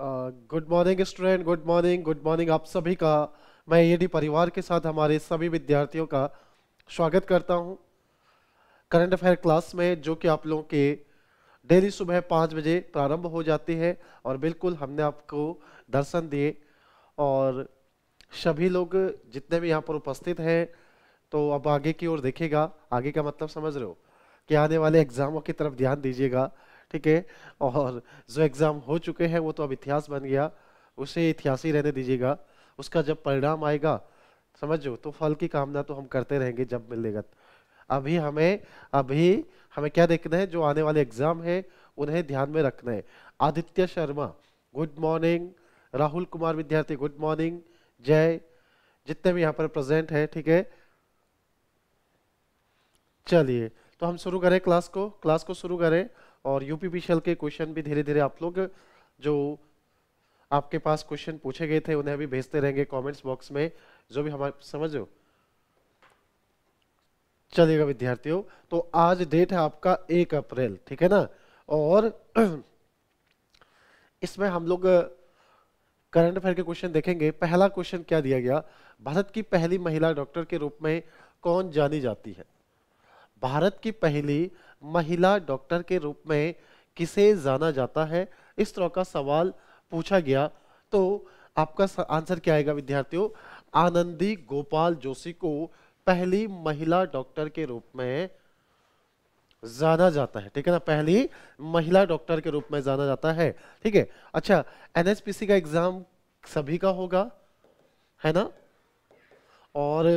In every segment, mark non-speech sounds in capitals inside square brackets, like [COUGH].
good morning student good morning good morning आप सभी का मैं ईडी परिवार के साथ हमारे सभी विद्यार्थियों का स्वागत करता हूं करंट अफेयर क्लास में जो कि आप लोगों के डेली सुबह पाँच बजे प्रारंभ हो जाती है और बिल्कुल हमने आपको दर्शन दिए और सभी लोग जितने भी यहाँ पर उपस्थित हैं तो अब आगे की ओर देखेगा आगे का मतलब समझ रहे हो कि आने वाले एग्जामों की तरफ ध्यान दीजिएगा ठीक है और जो एग्ज़ाम हो चुके हैं वो तो अब इतिहास बन गया उसे इतिहास ही रहने दीजिएगा उसका जब परिणाम आएगा समझो तो फल की कामना तो हम करते रहेंगे जब मिलेगा अभी हमें अभी हमें क्या देखना है जो आने वाले एग्ज़ाम है उन्हें ध्यान में रखना है आदित्य शर्मा गुड मॉर्निंग राहुल कुमार विद्यार्थी गुड मॉर्निंग जय जितने भी यहाँ पर प्रेजेंट है ठीक है चलिए तो हम शुरू करें क्लास को क्लास को शुरू करें और यूपी के क्वेश्चन भी धीरे धीरे आप लोग जो आपके पास क्वेश्चन पूछे गए थे उन्हें अभी भेजते रहेंगे कमेंट्स बॉक्स में जो भी हमारे समझो चलेगा विद्यार्थियों तो आज डेट है आपका एक अप्रैल ठीक है ना और [CLEARS THROAT] इसमें हम लोग करंट अफेयर के क्वेश्चन देखेंगे पहला क्वेश्चन क्या दिया गया भारत की पहली महिला डॉक्टर के रूप में कौन जानी जाती है भारत की पहली महिला डॉक्टर के रूप में किसे जाना जाता है इस तरह का सवाल पूछा गया तो आपका आंसर क्या आएगा विद्यार्थियों आनंदी गोपाल जोशी को पहली महिला डॉक्टर के रूप में जाना जाता है ठीक है ना पहली महिला डॉक्टर के रूप में जाना जाता है ठीक है अच्छा एनएसपीसी का एग्जाम सभी का होगा है ना और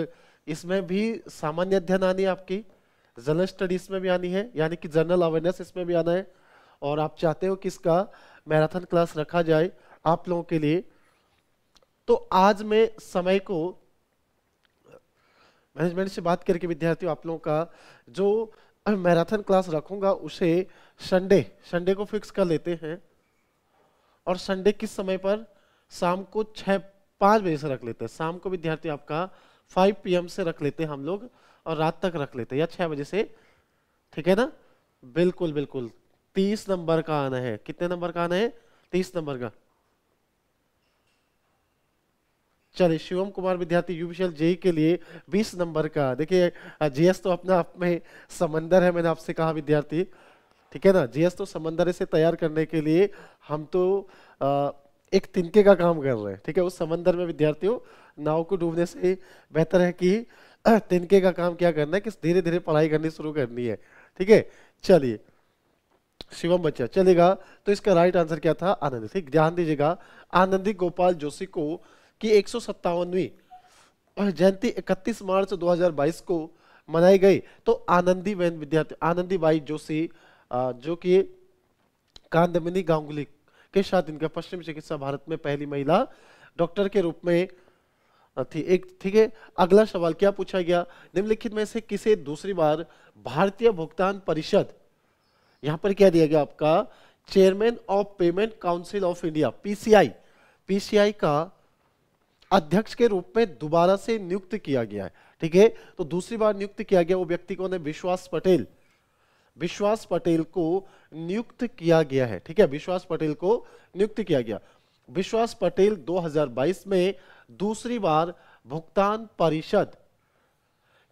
इसमें भी सामान्य अध्ययन आनी आपकी जनरल स्टडीज में भी आनी है यानी कि जनरल अवेयरनेस इसमें भी आना है और आप चाहते हो कि इसका मैराथन क्लास रखा जाए आप लोगों के लिए तो आज मैं समय को मैनेजमेंट से बात करके विद्यार्थियों आप लोगों का जो मैराथन क्लास रखूंगा उसे संडे संडे को फिक्स कर लेते हैं और संडे किस समय पर शाम को छः पाँच बजे से रख लेते हैं शाम को विद्यार्थी आपका 5 पीएम से रख लेते हैं हम लोग और रात तक रख लेते या छः बजे से ठीक है ना बिल्कुल बिल्कुल तीस नंबर का आना है कितने नंबर का आना है तीस नंबर का चलिए शिवम कुमार विद्यार्थी यूपीएल जेई के लिए 20 नंबर का देखिए जीएस तो अपना आप में समंदर है मैंने आपसे कहा विद्यार्थी ठीक है ना जीएस तो समंदर से तैयार करने के लिए हम तो आ, एक तिनके का काम कर रहे हैं ठीक है उस समंदर में विद्यार्थियों नाव को डूबने से बेहतर है कि तिनके का काम क्या करना है कि धीरे धीरे पढ़ाई करनी शुरू करनी है ठीक है चलिए शिवम बच्चा चलेगा तो इसका राइट आंसर क्या था आनंद ठीक ध्यान दीजिएगा आनंदी गोपाल जोशी को की एक जयंती 31 मार्च 2022 को मनाई गई तो आनंदी बहन विद्यार्थी आनंदी बाई जोशी जो कि कांदमिनी गांगुली के साथ इनका पश्चिम चिकित्सा भारत में पहली महिला डॉक्टर के रूप में थी, एक ठीक है अगला सवाल क्या पूछा गया निम्नलिखित में से किसे दूसरी बार भारतीय भुगतान परिषद यहां पर क्या दिया गया आपका chairman of payment council of India PCI PCI का अध्यक्ष के रूप में दोबारा से नियुक्त किया गया है ठीक है तो दूसरी बार नियुक्त किया गया वो व्यक्ति कौन है विश्वास पटेल विश्वास पटेल को नियुक्त किया गया है ठीक है विश्वास पटेल को नियुक्त किया गया विश्वास पटेल 2022 में दूसरी बार भुगतान परिषद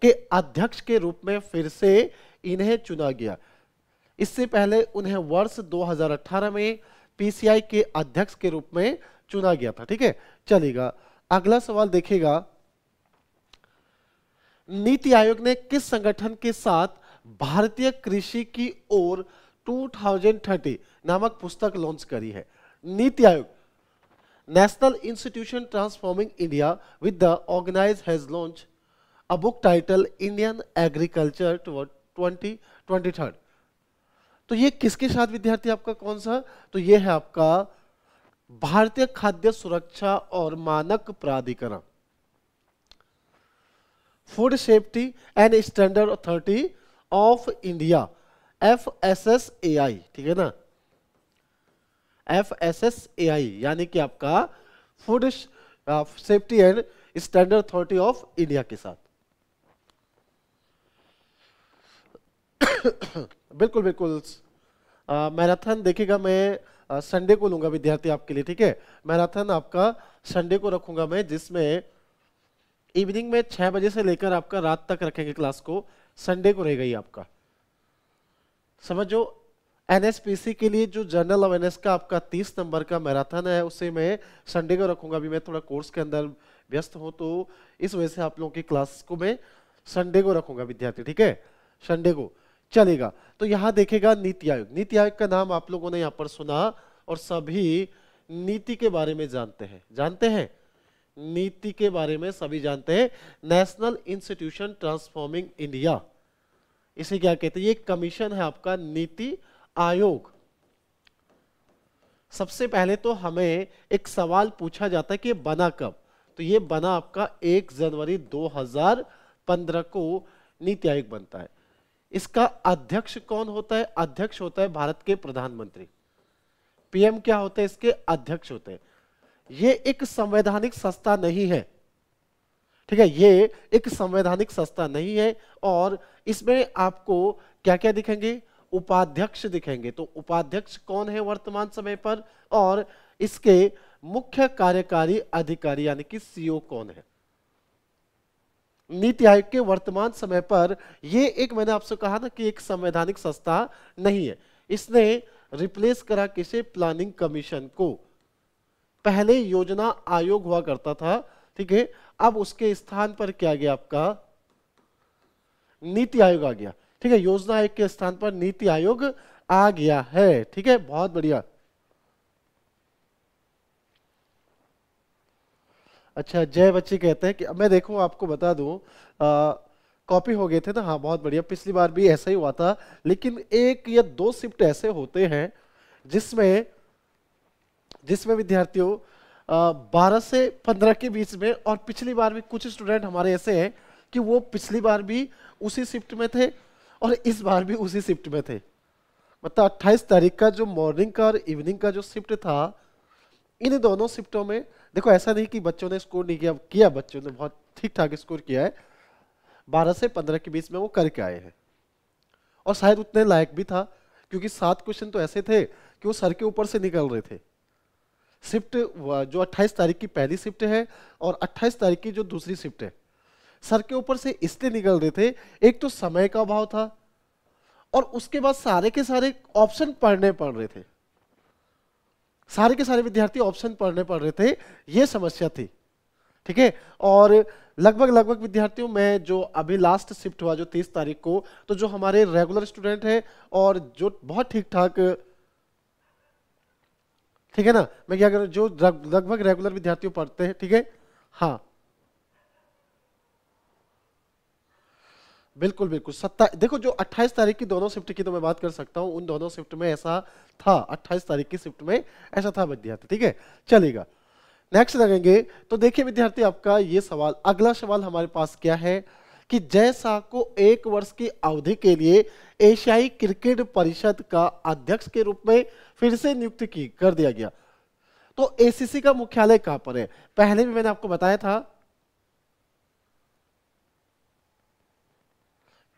के अध्यक्ष के रूप में फिर से इन्हें चुना गया इससे पहले उन्हें वर्ष 2018 में पीसीआई के अध्यक्ष के रूप में चुना गया था ठीक है चलेगा अगला सवाल देखेगा नीति आयोग ने किस संगठन के साथ भारतीय कृषि की ओर 2030 नामक पुस्तक लॉन्च करी है नीति आयोग National Institution Transforming India with the organize has launched a book titled Indian Agriculture toward 2023 तो ये किसके साथ विद्यार्थी आपका कौन सा तो ये है आपका भारतीय खाद्य सुरक्षा और मानक प्राधिकरण food safety and standard authority of India F ठीक है ना F S S A I यानी कि आपका food safety and standard authority of India के साथ [COUGHS] बिल्कुल बिल्कुल मैराथन देखिएगा मैं संडे को लूंगा विद्यार्थी आपके लिए ठीक है मैराथन आपका संडे को रखूंगा मैं जिसमें इवनिंग में छह बजे से लेकर आपका रात तक रखेंगे क्लास को संडे को रहेगा ये आपका समझो एनएसपीसी के लिए जो जनरल अवेयरनेस का आपका तीस नंबर का मैराथन है उसे मैं संडे को रखूंगा अभी मैं थोड़ा कोर्स के अंदर व्यस्त हूँ तो इस वजह से आप लोगों की क्लास को मैं संडे को रखूंगा विद्यार्थी ठीक है संडे को चलेगा तो यहाँ देखेगा नीति आयोग नीति आयोग का नाम आप लोगों ने यहाँ पर सुना और सभी नीति के बारे में जानते हैं जानते हैं नीति के बारे में सभी जानते हैं नेशनल इंस्टीट्यूशन ट्रांसफॉर्मिंग इंडिया इसे क्या कहते हैं ये कमीशन है आपका नीति आयोग सबसे पहले तो हमें एक सवाल पूछा जाता है कि बना कब तो ये बना आपका 1 जनवरी 2015 को नीति आयोग बनता है इसका अध्यक्ष कौन होता है अध्यक्ष होता है भारत के प्रधानमंत्री पीएम क्या होते हैं इसके अध्यक्ष होते हैं ये एक संवैधानिक संस्था नहीं है ठीक है ये एक संवैधानिक संस्था नहीं है और इसमें आपको क्या क्या दिखेंगे उपाध्यक्ष दिखेंगे तो उपाध्यक्ष कौन है वर्तमान समय पर और इसके मुख्य कार्यकारी अधिकारी यानी कि सीईओ e कौन है नीति आयोग के वर्तमान समय पर यह एक मैंने आपसे कहा ना कि एक संवैधानिक संस्था नहीं है इसने रिप्लेस करा किसे प्लानिंग कमीशन को पहले योजना आयोग हुआ करता था ठीक है अब उसके स्थान पर क्या गया आपका नीति आयोग आ गया ठीक है योजना आयोग के स्थान पर नीति आयोग आ गया है ठीक है बहुत बढ़िया अच्छा जय बच्चे कहते हैं कि मैं देखो आपको बता दूं कॉपी हो गए थे ना हाँ बहुत बढ़िया पिछली बार भी ऐसा ही हुआ था लेकिन एक या दो शिफ्ट ऐसे होते हैं जिसमें जिसमें विद्यार्थियों बारह से पंद्रह के बीच में और पिछली बार भी कुछ स्टूडेंट हमारे ऐसे हैं कि वो पिछली बार भी उसी शिफ्ट में थे और इस बार भी उसी शिफ्ट में थे मतलब 28 तारीख का जो मॉर्निंग का और इवनिंग का जो शिफ्ट था इन दोनों शिफ्टों में देखो ऐसा नहीं कि बच्चों ने स्कोर नहीं किया किया बच्चों ने बहुत ठीक ठाक स्कोर किया है बारह से पंद्रह के बीच में वो करके आए हैं और शायद उतने लायक भी था क्योंकि सात क्वेश्चन तो ऐसे थे कि वो सर के ऊपर से निकल रहे थे शिफ्ट जो 28 तारीख की पहली शिफ्ट है और 28 तारीख की जो दूसरी शिफ्ट है सर के ऊपर से इसलिए निकल रहे थे एक तो समय का अभाव था और उसके बाद सारे के सारे ऑप्शन पढ़ने पड़ रहे थे सारे के सारे विद्यार्थी ऑप्शन पढ़ने पड़ रहे थे यह समस्या थी ठीक है और लगभग लगभग विद्यार्थियों में जो अभी लास्ट शिफ्ट हुआ जो तीस तारीख को तो जो हमारे रेगुलर स्टूडेंट है और जो बहुत ठीक ठाक ठीक है ना मैं क्या कर रहा हूँ जो लगभग रेगुलर विद्यार्थियों पढ़ते हैं ठीक है हाँ बिल्कुल बिल्कुल सत्ता देखो जो 28 तारीख की दोनों शिफ्ट की तो मैं बात कर सकता हूँ उन दोनों शिफ्ट में ऐसा था 28 तारीख की शिफ्ट में ऐसा था विद्यार्थी ठीक है चलेगा नेक्स्ट लगेंगे तो देखिए विद्यार्थी आपका ये सवाल अगला सवाल हमारे पास क्या है कि जय शाह को एक वर्ष की अवधि के लिए एशियाई क्रिकेट परिषद का अध्यक्ष के रूप में फिर से नियुक्त की कर दिया गया तो एसीसी का मुख्यालय कहां पर है पहले भी मैंने आपको बताया था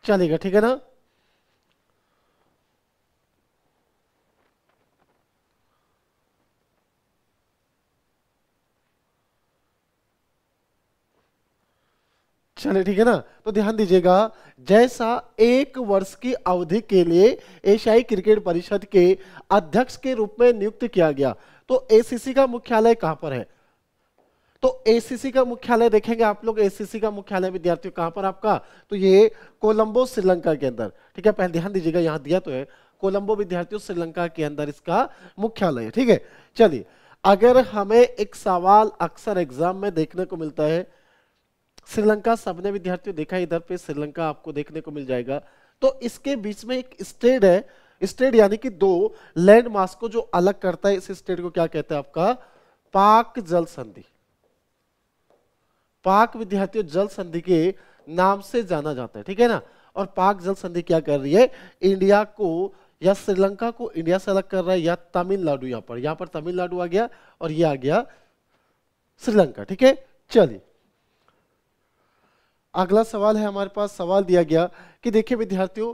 चलेगा ठीक है ना चले ठीक है ना तो ध्यान दीजिएगा जैसा एक वर्ष की अवधि के लिए एशियाई क्रिकेट परिषद के अध्यक्ष के रूप में नियुक्त किया गया तो एसीसी का मुख्यालय कहां पर है तो एसीसी का मुख्यालय देखेंगे आप लोग एसीसी का मुख्यालय विद्यार्थियों कहां पर आपका तो ये कोलंबो श्रीलंका के अंदर ठीक है पहले ध्यान दीजिएगा यहां दिया तो है कोलंबो विद्यार्थियों श्रीलंका के अंदर इसका मुख्यालय है ठीक है चलिए अगर हमें एक सवाल अक्सर एग्जाम में देखने को मिलता है श्रीलंका सबने विद्यार्थियों देखा इधर पे श्रीलंका आपको देखने को मिल जाएगा तो इसके बीच में एक स्टेट है स्टेट यानी कि दो लैंडमार्क को जो अलग करता है इस स्टेट को क्या कहते हैं आपका पाक जल संधि पाक विद्यार्थियों जल संधि के नाम से जाना जाता है ठीक है ना और पाक जल संधि क्या कर रही है इंडिया को या श्रीलंका को इंडिया से अलग कर रहा है या तमिलनाडु यहां पर यहां पर तमिलनाडु आ गया और ये आ गया श्रीलंका ठीक है चलिए अगला सवाल है हमारे पास सवाल दिया गया कि देखिए विद्यार्थियों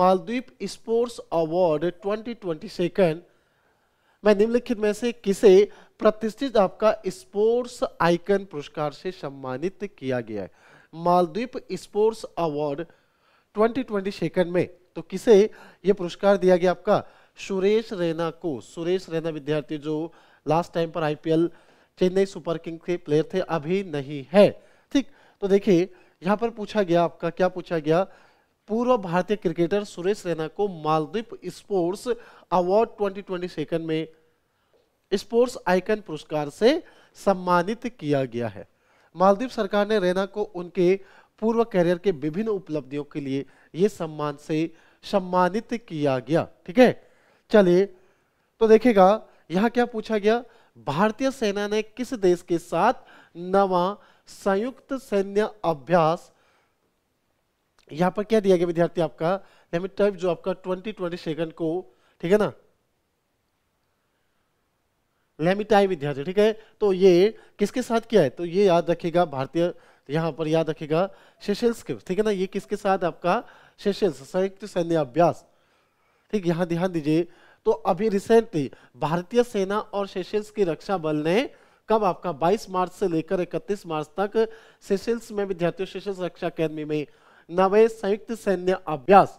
Maldives sports award twenty twenty second मैं निम्नलिखित में से किसे प्रतिष्ठित आपका स्पोर्ट्स आइकन पुरस्कार से सम्मानित किया गया है मालद्वीप स्पोर्ट्स अवार्ड 2020 सेकंड में तो किसे यह पुरस्कार दिया गया आपका सुरेश रैना को सुरेश रैना विद्यार्थी जो लास्ट टाइम पर आईपीएल चेन्नई सुपर किंग्स के प्लेयर थे अभी नहीं है ठीक तो देखिए यहाँ पर पूछा गया आपका क्या पूछा गया पूर्व भारतीय क्रिकेटर सुरेश रैना को Maldives sports award twenty second में स्पोर्ट्स आइकन पुरस्कार से सम्मानित किया गया है मालदीव सरकार ने रैना को उनके पूर्व कैरियर के विभिन्न उपलब्धियों के लिए ये सम्मान से सम्मानित किया गया ठीक है चलिए तो देखेगा यहाँ क्या पूछा गया भारतीय सेना ने किस देश के साथ नवा संयुक्त सैन्य अभ्यास यहाँ पर क्या दिया गया विद्यार्थी आपका जो आपका ट्वेंटी ट्वेंटी सेकंड को ठीक है ना लेमिटाई विद्यार्थी ठीक है तो ये किसके साथ किया है तो ये याद रखेगा भारतीय यहाँ पर याद रखेगा सेशेल्स के ठीक है ना ये किसके साथ आपका सेशेल्स संयुक्त सैन्य अभ्यास ठीक यहाँ ध्यान दीजिए तो अभी रिसेंटली भारतीय सेना और सेशेल्स के रक्षा बल ने कब आपका 22 मार्च से लेकर 31 मार्च तक सेशल्स में विद्यार्थियों सेशेल्स रक्षा अकेदमी में नवे संयुक्त सैन्य अभ्यास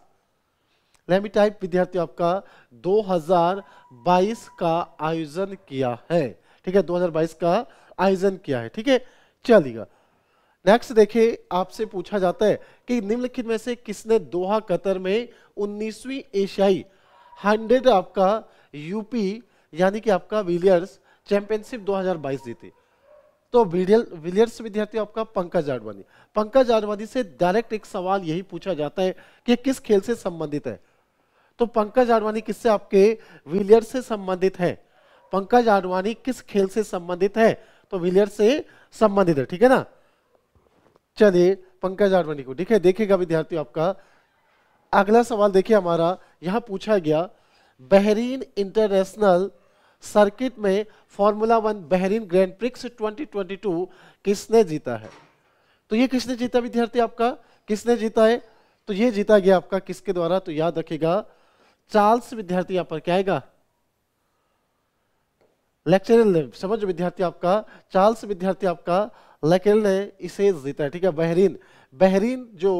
लेमी टाइप विद्यार्थियों आपका 2022 का आयोजन किया है ठीक है 2022 का आयोजन किया है ठीक है चलिएगा नेक्स्ट देखिए आपसे पूछा जाता है कि निम्नलिखित में से किसने दोहा कतर में 19वीं एशियाई 100 आपका यूपी यानी कि आपका विलियर्स चैंपियनशिप 2022 जीती तो विलियर्स विद्यार्थी आपका पंकज आडवाणी पंकज आडवाणी से डायरेक्ट एक सवाल यही पूछा जाता है कि किस खेल से संबंधित है तो पंकज आडवाणी किससे आपके विलियर से संबंधित है पंकज आडवाणी किस खेल से संबंधित है तो विलियर से संबंधित है ठीक है ना चलिए पंकज आडवाणी को ठीक है देखेगा विद्यार्थियों आपका अगला सवाल देखिए हमारा यहां पूछा गया बहरीन इंटरनेशनल सर्किट में formula one Bahrain grand prix 2022 किसने जीता है तो ये किसने जीता विद्यार्थी आपका किसने जीता है तो ये जीता गया आपका किसके द्वारा तो याद रखेगा चार्ल्स विद्यार्थी यहां पर क्या आएगा लेक्चरल ने समझ विद्यार्थी आपका चार्ल्स विद्यार्थी आपका लेक्चरल ने इसे जीता है ठीक है बहरीन बहरीन जो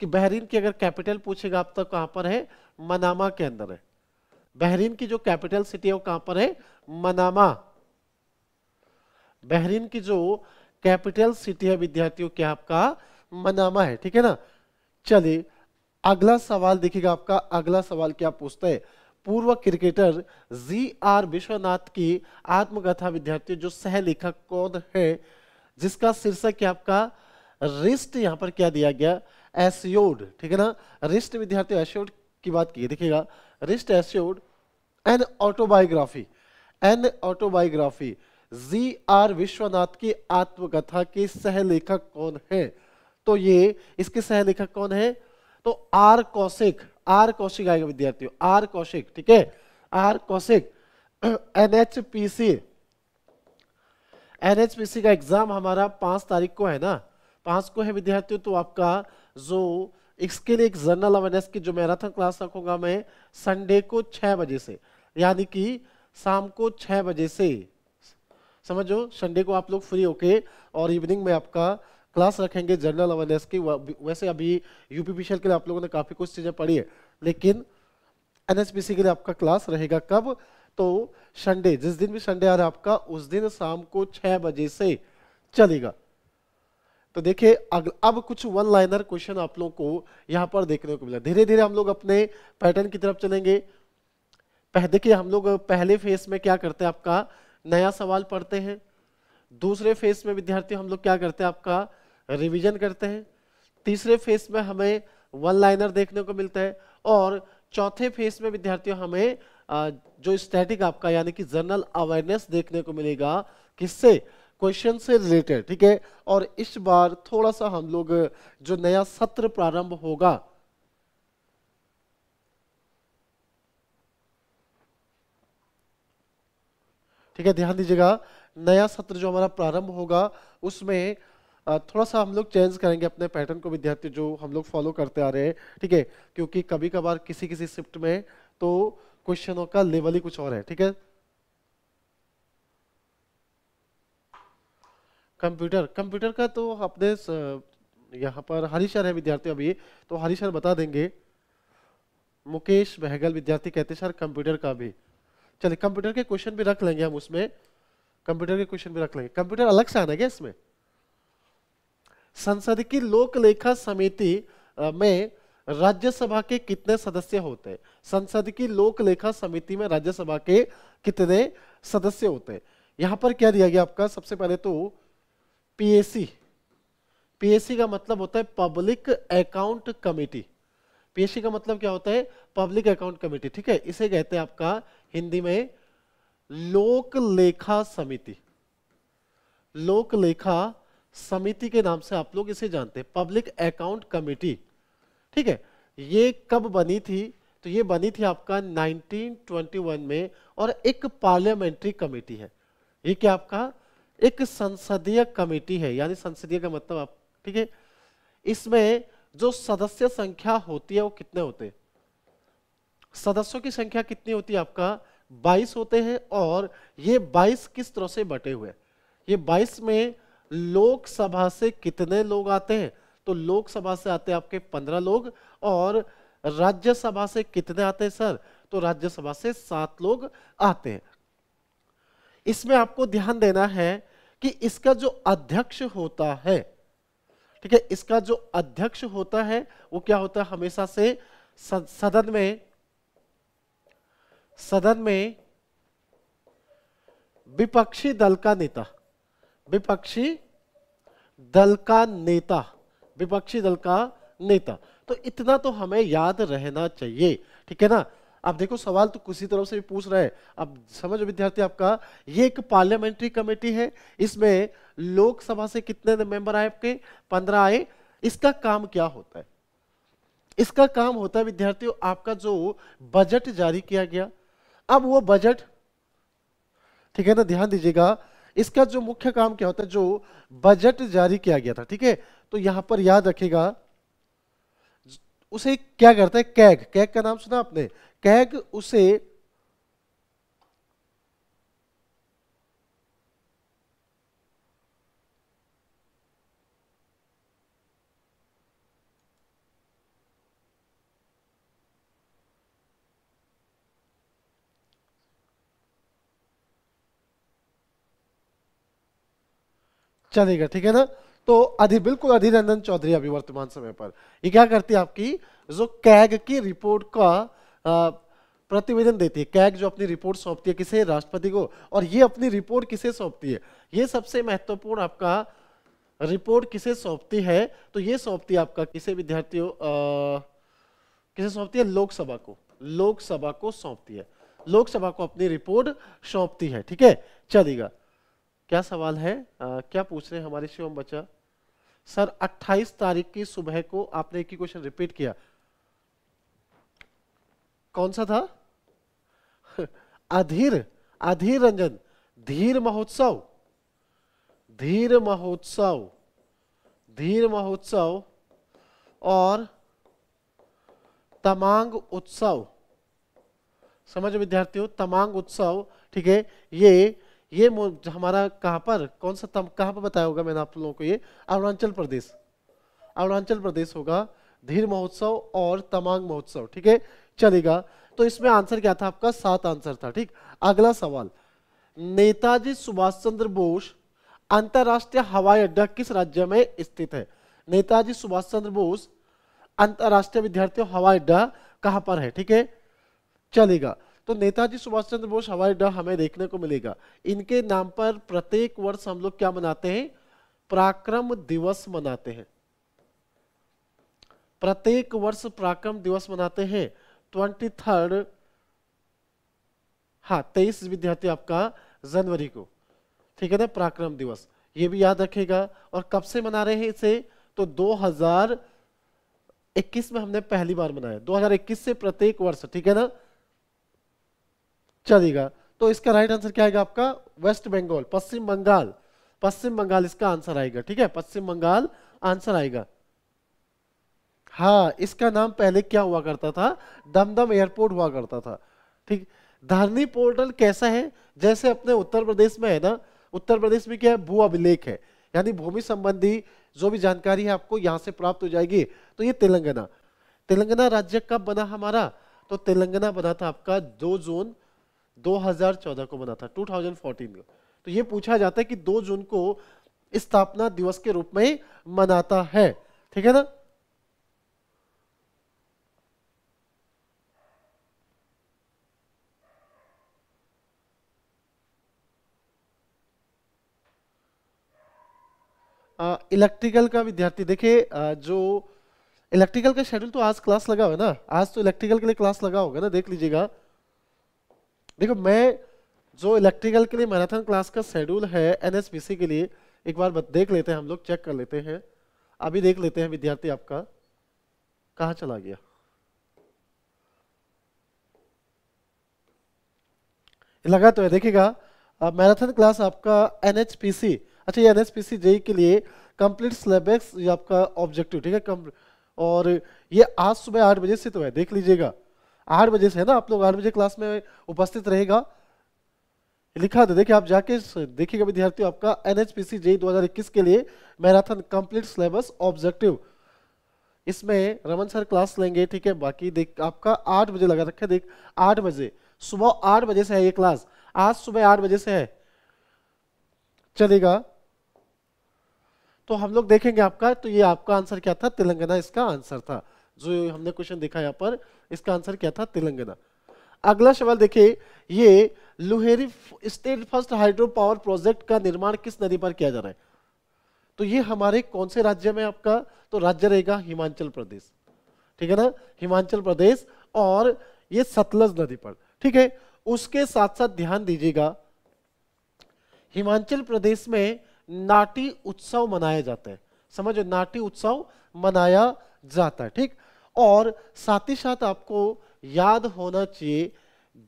कि बहरीन की अगर कैपिटल पूछेगा आप तो कहां पर है मनामा के अंदर है बहरीन की जो कैपिटल सिटी है वो कहां पर है मनामा बहरीन की जो कैपिटल सिटी है विद्यार्थियों क्या आपका मनामा है ठीक है ना चलिए अगला सवाल देखिएगा आपका अगला सवाल क्या पूछता है पूर्व क्रिकेटर जी आर विश्वनाथ की आत्मकथा विद्यार्थी जो सह लेखक कौन है जिसका शीर्षक है आपका रिस्ट यहां पर क्या दिया गया एस्योड ठीक है ना रिस्ट विद्यार्थी एस्योड की बात की देखिएगा wrist assured an autobiography an autobiography G R Vishwanath की आत्मकथा के सह लेखक कौन है तो ये इसके सह लेखक कौन है तो आर कौशिक आर कौशिक आएगा विद्यार्थियों आर कौशिक ठीक है आर कौशिक एनएचपीसी [CLEARS THROAT] एनएचपीसी का एग्जाम हमारा पांच तारीख को है ना पांच को है विद्यार्थियों तो आपका जो इसके लिए एक जर्नल अवेयरनेस की जो मैराथन क्लास रखूंगा मैं संडे को छह बजे से यानी कि शाम को छह बजे से समझो संडे को आप लोग फ्री होके और इवनिंग में आपका क्लास रखेंगे जनरल अवेयरनेस की वैसे अभी यूपी पी के लिए आप लोगों ने काफ़ी कुछ चीज़ें पढ़ी है लेकिन एन के लिए आपका क्लास रहेगा कब तो संडे जिस दिन भी संडे आ रहा है आपका उस दिन शाम को छः बजे से चलेगा तो देखिए अब कुछ वन लाइनर क्वेश्चन आप लोगों को यहाँ पर देखने को मिला धीरे धीरे हम लोग अपने पैटर्न की तरफ चलेंगे देखिए हम लोग पहले फेज में क्या करते हैं आपका नया सवाल पढ़ते हैं दूसरे फेज में विद्यार्थी हम लोग क्या करते हैं आपका रिवीजन करते हैं तीसरे फेज में हमें वन लाइनर देखने को मिलता है और चौथे फेज में विद्यार्थियों हमें जो स्टैटिक आपका यानी कि जनरल अवेयरनेस देखने को मिलेगा किससे क्वेश्चन से रिलेटेड ठीक है और इस बार थोड़ा सा हम लोग जो नया सत्र प्रारंभ होगा ठीक है ध्यान दीजिएगा नया सत्र जो हमारा प्रारंभ होगा उसमें थोड़ा सा हम लोग चेंज करेंगे अपने पैटर्न को विद्यार्थी जो हम लोग फॉलो करते आ रहे हैं ठीक है क्योंकि कभी कभार किसी किसी शिफ्ट में तो क्वेश्चनों का लेवल ही कुछ और है ठीक है कंप्यूटर कंप्यूटर का तो अपने यहाँ पर हरीशर है विद्यार्थी अभी तो हरीशर बता देंगे मुकेश बहगल विद्यार्थी कहते सर कंप्यूटर का भी चलिए कंप्यूटर के क्वेश्चन भी रख लेंगे हम उसमें कंप्यूटर के क्वेश्चन भी रख लेंगे कंप्यूटर अलग से आना क्या इसमें संसद की लोक लेखा समिति में राज्यसभा के कितने सदस्य होते हैं संसद की लोक लेखा समिति में राज्यसभा के कितने सदस्य होते हैं यहां पर क्या दिया गया आपका सबसे पहले तो पीएसी पीएसी का मतलब होता है पब्लिक अकाउंट कमेटी पीएसी का मतलब क्या होता है पब्लिक अकाउंट कमेटी ठीक है इसे कहते हैं आपका हिंदी में लोक लेखा समिति लोक लेखा समिति के नाम से आप लोग इसे जानते हैं पब्लिक अकाउंट कमेटी ठीक है ये कब बनी थी तो ये बनी थी आपका 1921 में और एक पार्लियामेंट्री कमेटी है ये क्या आपका एक संसदीय कमेटी है यानी संसदीय का मतलब आप ठीक है इसमें जो सदस्य संख्या होती है वो कितने होते सदस्यों की संख्या कितनी होती है आपका 22 होते हैं और ये 22 किस तरह से बटे हुए ये 22 में लोकसभा से कितने लोग आते हैं तो लोकसभा से आते हैं आपके पंद्रह लोग और राज्यसभा से कितने आते हैं सर तो राज्यसभा से सात लोग आते हैं इसमें आपको ध्यान देना है कि इसका जो अध्यक्ष होता है ठीक है इसका जो अध्यक्ष होता है वो क्या होता है हमेशा से सदन में सदन में विपक्षी दल का नेता विपक्षी दल का नेता विपक्षी दल का नेता तो इतना तो हमें याद रहना चाहिए ठीक है ना अब देखो सवाल तो किसी तरफ से भी पूछ रहे हैं अब समझो विद्यार्थी आपका ये एक पार्लियामेंट्री कमेटी है इसमें लोकसभा से कितने मेंबर आए आपके पंद्रह आए इसका काम क्या होता है इसका काम होता है विद्यार्थियों आपका जो बजट जारी किया गया अब वो बजट ठीक है ना ध्यान दीजिएगा इसका जो मुख्य काम क्या होता है जो बजट जारी किया गया था ठीक है तो यहां पर याद रखेगा उसे क्या करता है कैग कैग का नाम सुना आपने कैग उसे चलेगा ठीक है ना तो अधि बिल्कुल अधिनंदन चौधरी अभी वर्तमान समय पर ये क्या करती है आपकी जो कैग की रिपोर्ट का प्रतिवेदन देती है कैग जो अपनी रिपोर्ट सौंपती है किसे राष्ट्रपति को और ये अपनी रिपोर्ट किसे सौंपती है ये सबसे महत्वपूर्ण आपका रिपोर्ट किसे सौंपती है तो ये सौंपती है आपका किसे विद्यार्थियों किसे सौंपती है लोकसभा को लोकसभा को सौंपती है लोकसभा को अपनी रिपोर्ट सौंपती है ठीक है चलेगा क्या सवाल है आ, क्या पूछ रहे हैं हमारे शिवम बच्चा सर 28 तारीख की सुबह को आपने एक ही क्वेश्चन रिपीट किया कौन सा था [LAUGHS] अधीर अधीर रंजन धीर महोत्सव धीर महोत्सव धीर महोत्सव और तमांग उत्सव समझ विद्यार्थियों तमांग उत्सव ठीक है ये ये हमारा कहाँ पर कौन सा कहाँ पर बताया होगा मैंने आप लोगों को ये अरुणाचल प्रदेश अरुणाचल प्रदेश होगा धीर महोत्सव और तमांग महोत्सव ठीक है चलेगा तो इसमें आंसर क्या था आपका सात आंसर था ठीक अगला सवाल नेताजी सुभाष चंद्र बोस अंतर्राष्ट्रीय हवाई अड्डा किस राज्य में स्थित है नेताजी सुभाष चंद्र बोस अंतर्राष्ट्रीय विद्यार्थियों हवाई अड्डा कहां पर है ठीक है चलेगा तो नेताजी सुभाष चंद्र बोस हवाई अड्डा हमें देखने को मिलेगा इनके नाम पर प्रत्येक वर्ष हम लोग क्या मनाते हैं पराक्रम दिवस मनाते हैं प्रत्येक वर्ष पराक्रम दिवस मनाते हैं ट्वेंटी थर्ड हाँ तेईस विद्यार्थी आपका जनवरी को ठीक है ना पराक्रम दिवस ये भी याद रखेगा और कब से मना रहे हैं इसे तो 2021 में हमने पहली बार मनाया 2021 से प्रत्येक वर्ष ठीक है ना चलेगा तो इसका राइट आंसर क्या आएगा आपका वेस्ट बंगाल पश्चिम बंगाल पश्चिम बंगाल इसका आंसर आएगा ठीक है पश्चिम बंगाल आंसर आएगा हाँ इसका नाम पहले क्या हुआ करता था दमदम एयरपोर्ट हुआ करता था ठीक धरनी पोर्टल कैसा है जैसे अपने उत्तर प्रदेश में है ना उत्तर प्रदेश में क्या है भू अभिलेख है यानी भूमि संबंधी जो भी जानकारी है आपको यहां से प्राप्त हो जाएगी तो ये तेलंगाना तेलंगाना राज्य कब बना हमारा तो तेलंगाना बना था आपका दो जून 2014 को बना था 2014 को तो ये पूछा जाता है कि 2 जून को स्थापना दिवस के रूप में मनाता है ठीक है ना इलेक्ट्रिकल का विद्यार्थी आ, जो इलेक्ट्रिकल का शेड्यूल तो आज क्लास लगा हुआ है ना आज तो इलेक्ट्रिकल के लिए क्लास लगा होगा ना देख लीजिएगा देखो मैं जो इलेक्ट्रिकल के लिए मैराथन क्लास का शेड्यूल है एनएसपीसी के लिए एक बार देख लेते हैं हम लोग चेक कर लेते हैं अभी देख लेते हैं विद्यार्थी आपका कहाँ चला गया लगा तो है देखिएगा मैराथन क्लास आपका एन अच्छा ये एन एच जेई के लिए कंप्लीट सिलेबस ये आपका ऑब्जेक्टिव ठीक है और ये आज सुबह आठ बजे से तो है देख लीजिएगा आठ बजे से है ना आप लोग आठ बजे क्लास में उपस्थित रहेगा लिखा दे देखिए आप जाके देखिएगा विद्यार्थियों आपका N H P C JE दो के लिए मैराथन कंप्लीट सिलेबस ऑब्जेक्टिव इसमें रमन सर क्लास लेंगे ठीक है बाकी देख आपका आठ बजे लगा रखे देख आठ बजे सुबह आठ बजे से है ये क्लास आज सुबह आठ बजे से है चलेगा तो हम लोग देखेंगे आपका तो ये आपका आंसर क्या था तेलंगाना इसका आंसर था जो हमने क्वेश्चन देखा यहाँ पर इसका आंसर क्या था तेलंगाना अगला सवाल देखिए ये Luhri state first hydro power project का निर्माण किस नदी पर किया जा रहा है तो ये हमारे कौन से राज्य में आपका तो राज्य रहेगा हिमाचल प्रदेश ठीक है ना हिमाचल प्रदेश और ये सतलज नदी पर ठीक है उसके साथ साथ ध्यान दीजिएगा हिमाचल प्रदेश में नाटी उत्सव मनाया जाता है समझो नाटी उत्सव मनाया जाता है ठीक और साथ ही साथ आपको याद होना चाहिए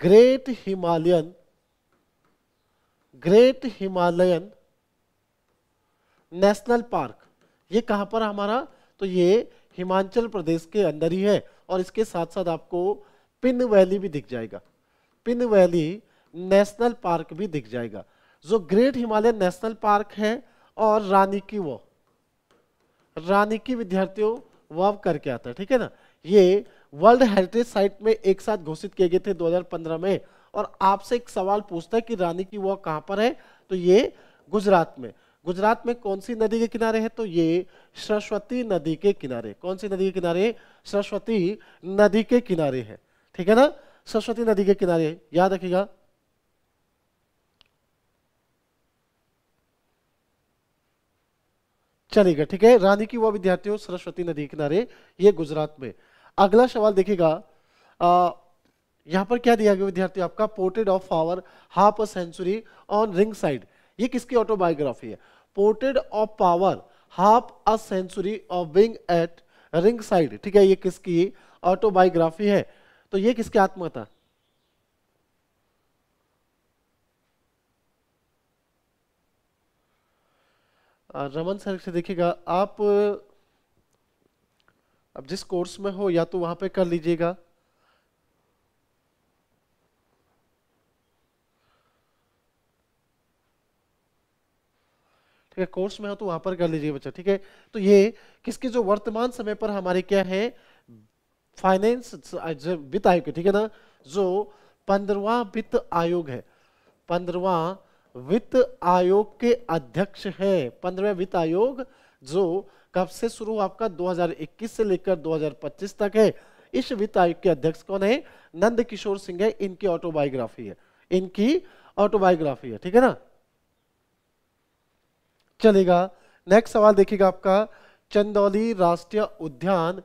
great Himalayan great Himalayan national park ये कहां पर हमारा तो ये हिमाचल प्रदेश के अंदर ही है और इसके साथ साथ आपको पिन वैली भी दिख जाएगा पिन वैली नेशनल पार्क भी दिख जाएगा जो ग्रेट हिमालयन नेशनल पार्क है और रानी की वो रानी की विद्यार्थियों वर्व करके आता है ठीक है ना ये वर्ल्ड हेरिटेज साइट में एक साथ घोषित किए गए थे 2015 में और आपसे एक सवाल पूछता है कि रानी की वह कहाँ पर है तो ये गुजरात में गुजरात में कौन सी नदी के किनारे है तो ये सरस्वती नदी के किनारे कौन सी नदी के किनारे सरस्वती नदी के किनारे है ठीक है ना सरस्वती नदी के किनारे याद रखिएगा चलेगा ठीक है रानी की विद्यार्थी हो सरस्वती नदी किनारे ये गुजरात में अगला सवाल देखिएगा यहाँ पर क्या दिया गया विद्यार्थी आपका portrait of power half a century on ring side ये किसकी ऑटोबायोग्राफी है portrait of power half a century of wing at ring side ठीक है ये किसकी ऑटोबायोग्राफी है तो ये किसकी आत्मकथा रमन सर से देखिएगा आप अब जिस कोर्स में हो या तो वहां पे कर लीजिएगा ठीक है कोर्स में हो तो वहां पर कर लीजिएगा बच्चा ठीक है तो ये किसके जो वर्तमान समय पर हमारे क्या है फाइनेंस वित्त आयोग ठीक है ना जो पंद्रवा वित्त आयोग है पंद्रवा वित्त आयोग के अध्यक्ष हैं पंद्रह वित्त आयोग जो कब से शुरू आपका 2021 से लेकर 2025 तक है इस वित्त आयोग के अध्यक्ष कौन है नंद किशोर सिंह है इनकी ऑटोबायोग्राफी है इनकी ऑटोबायोग्राफी है ठीक है ना चलेगा नेक्स्ट सवाल देखिएगा आपका चंदौली राष्ट्रीय उद्यान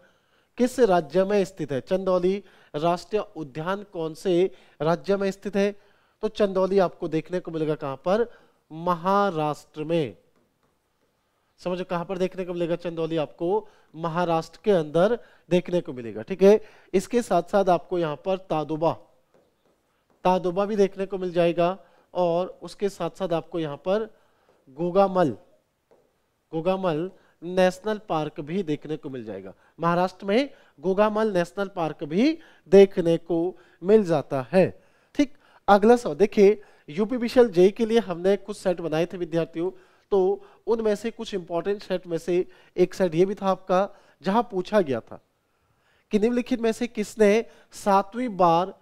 किस राज्य में स्थित है चंदौली राष्ट्रीय उद्यान कौन से राज्य में स्थित है तो चंदौली आपको देखने को मिलेगा कहां पर महाराष्ट्र में समझो कहां पर देखने को मिलेगा चंदौली आपको महाराष्ट्र के अंदर देखने को मिलेगा ठीक है इसके साथ साथ आपको यहां पर तादुबा तादुबा भी देखने को मिल जाएगा और उसके साथ साथ आपको यहां पर गोगामल गोगामल नेशनल पार्क भी देखने को मिल जाएगा महाराष्ट्र में गोगामल नेशनल पार्क भी देखने को मिल जाता है अगला सवाल देखिए यूपीपीसीएल जे के लिए हमने कुछ सेट बनाए थे विद्यार्थियों तो उनमें से कुछ इंपॉर्टेंट सेट में से एक सेट ये भी था आपका जहां पूछा गया था कि निम्नलिखित में से किसने सातवीं बार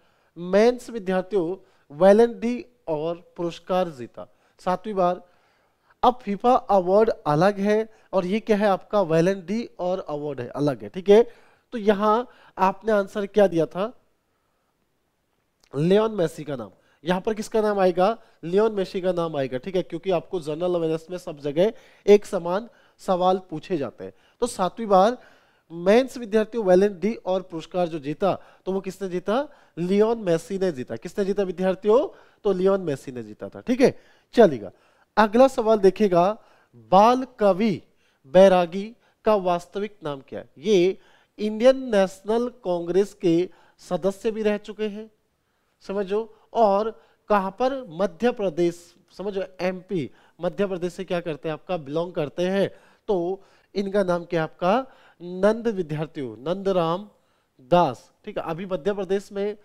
मेंस विद्यार्थियों वैलेंटी और पुरस्कार जीता सातवीं बार अब फीफा अवार्ड अलग है और ये क्या है आपका वैलेंटी और अवार्ड है अलग है ठीक है तो यहां आपने आंसर क्या दिया था लियोन मेसी का नाम यहां पर किसका नाम आएगा लियोन मेसी का नाम आएगा ठीक है क्योंकि आपको जनरल अवेयरनेस में सब जगह एक समान सवाल पूछे जाते हैं तो सातवीं बार मेंस विद्यार्थियों वैलेंट डी और पुरस्कार जो जीता तो वो किसने जीता लियोन मेसी ने जीता किसने जीता विद्यार्थियों तो लियोन मेसी ने जीता था ठीक है चलेगा अगला सवाल देखेगा बाल कवि बैरागी का वास्तविक नाम क्या है ये इंडियन नेशनल कांग्रेस के सदस्य भी रह चुके हैं समझो और कहाँ पर मध्य प्रदेश समझो एमपी मध्य प्रदेश से क्या करते हैं आपका बिलोंग करते हैं तो इनका नाम क्या आपका नंद विद्यार्थियों नंदराम दास ठीक है अभी मध्य प्रदेश में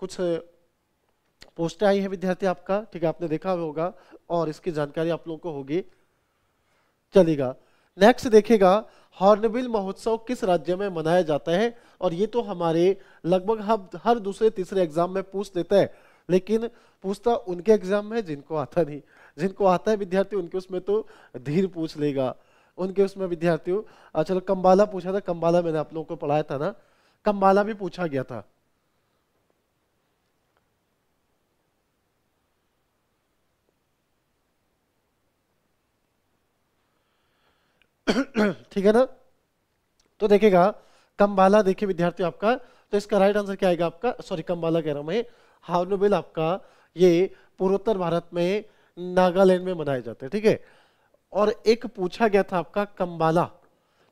कुछ पोस्टें आई है विद्यार्थी आपका ठीक है आपने देखा होगा और इसकी जानकारी आप लोगों को होगी चलेगा नेक्स्ट देखेगा हॉर्नबिल महोत्सव किस राज्य में मनाया जाता है और ये तो हमारे लगभग हर हर दूसरे तीसरे एग्जाम में पूछ देता है लेकिन पूछता उनके एग्जाम में जिनको आता नहीं जिनको आता है विद्यार्थी उनके उसमें तो धीर पूछ लेगा उनके उसमें विद्यार्थियों अच्छा चलो कम्बाला पूछा था कम्बाला मैंने आप लोगों को पढ़ाया था ना कम्बाला भी पूछा गया था [COUGHS] ठीक है ना तो देखेगा कम्बाला देखिए विद्यार्थी आपका तो इसका राइट आंसर क्या आएगा आपका सॉरी कम्बाला कह रहा हूं मैं हार्नोबिल आपका ये पूर्वोत्तर भारत में नागालैंड में मनाए जाते हैं ठीक है और एक पूछा गया था आपका कम्बाला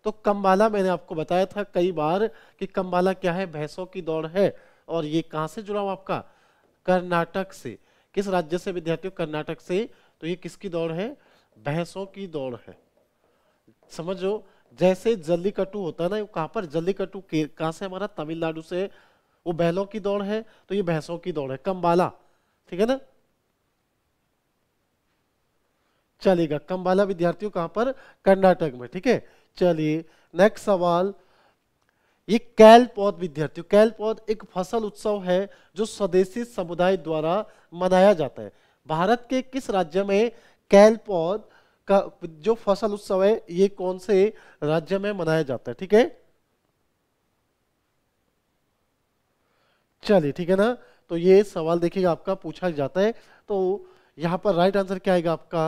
तो कम्बाला मैंने आपको बताया था कई बार कि कम्बाला क्या है भैंसों की दौड़ है और ये कहां से जुड़ा हुआ आपका कर्नाटक से किस राज्य से विद्यार्थियों कर्नाटक से तो ये किसकी दौड़ है भैंसों की दौड़ है समझो जैसे जल्लीकट्टू होता है ना कहाँ पर जल्लीकट्टू कहाँ से हमारा तमिलनाडु से वो बहलों की दौड़ है तो ये भैंसों की दौड़ है कम्बाला ठीक है ना चलेगा कम्बाला विद्यार्थियों कहां पर कर्नाटक में ठीक है चलिए नेक्स्ट सवाल ये कैल पौध विद्यार्थियों कैल पौध एक फसल उत्सव है जो स्वदेशी समुदाय द्वारा मनाया जाता है भारत के किस राज्य में कैल पौध जो फसल उस समय ये कौन से राज्य में मनाया जाता है ठीक है चलिए ठीक है ना तो ये सवाल देखिएगा आपका पूछा जाता है तो यहां पर राइट आंसर क्या आएगा आपका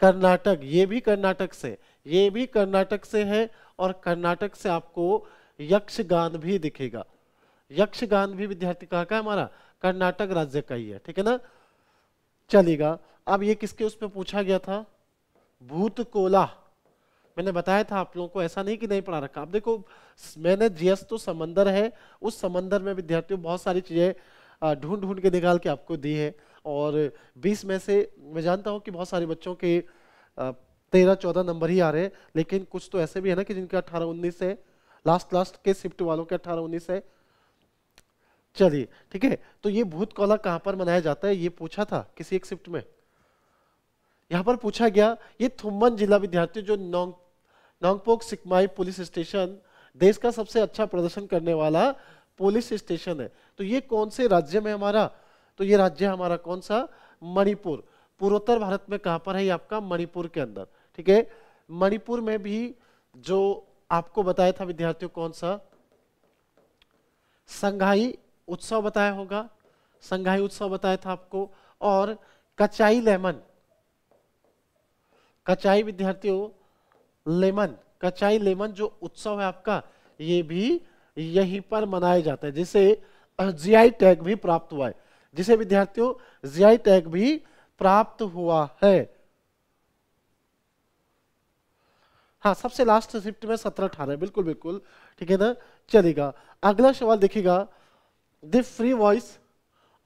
कर्नाटक ये भी कर्नाटक से ये भी कर्नाटक से है और कर्नाटक से आपको यक्षगान भी दिखेगा यक्षगान भी विद्यार्थी कहा का है हमारा कर्नाटक राज्य का ही है ठीक है ना चलेगा अब ये किसके उसमें पूछा गया था भूत कोला मैंने बताया था आप लोगों को ऐसा नहीं कि नहीं पढ़ा रखा आप देखो मैंने जीएस तो समंदर है उस समंदर में विद्यार्थियों बहुत सारी चीज़ें ढूंढ ढूंढ के निकाल के आपको दी है और 20 में से मैं जानता हूँ कि बहुत सारे बच्चों के तेरह चौदह नंबर ही आ रहे हैं लेकिन कुछ तो ऐसे भी है ना कि जिनके अठारह उन्नीस है लास्ट लास्ट के शिफ्ट वालों के अठारह उन्नीस है चलिए ठीक है तो ये भूत कौला कहाँ पर मनाया जाता है ये पूछा था किसी एक शिफ्ट में यहाँ पर पूछा गया ये थुम्बन जिला विद्यार्थी जो नोंग नोंगपोक सिकमाई पुलिस स्टेशन देश का सबसे अच्छा प्रदर्शन करने वाला पुलिस स्टेशन है तो ये कौन से राज्य में हमारा तो ये राज्य हमारा कौन सा मणिपुर पूर्वोत्तर भारत में कहाँ पर है ये आपका मणिपुर के अंदर ठीक है मणिपुर में भी जो आपको बताया था विद्यार्थियों कौन सा संघाई उत्सव बताया होगा संघाई उत्सव बताया था आपको और कचाई लेमन कचाई विद्यार्थियों लेमन कचाई लेमन जो उत्सव है आपका ये भी यहीं पर मनाया जाता है जिसे जीआई टैग भी प्राप्त हुआ है जिसे विद्यार्थियों जीआई टैग भी प्राप्त हुआ है हाँ सबसे लास्ट शिफ्ट में सत्रह अठारह बिल्कुल बिल्कुल ठीक है ना चलेगा अगला सवाल देखिएगा the free voice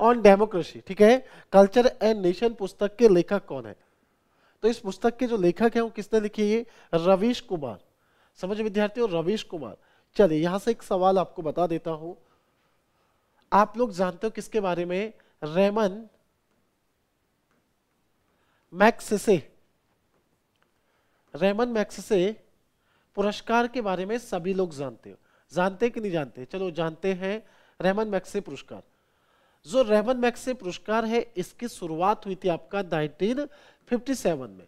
on democracy ठीक है कल्चर एंड नेशन पुस्तक के लेखक कौन है तो इस पुस्तक के जो लेखक हैं वो किसने लिखी है रवीश कुमार समझ विद्यार्थियों रवीश कुमार चलिए यहां से एक सवाल आपको बता देता हूं आप लोग जानते हो किसके बारे में रेमन मैक्ससे रेमन मैक्ससे पुरस्कार के बारे में सभी लोग जानते हो जानते कि नहीं जानते चलो जानते हैं रेमन मैक्से पुरस्कार जो रहमन मैक्से पुरस्कार है इसकी शुरुआत हुई थी आपका 1957 में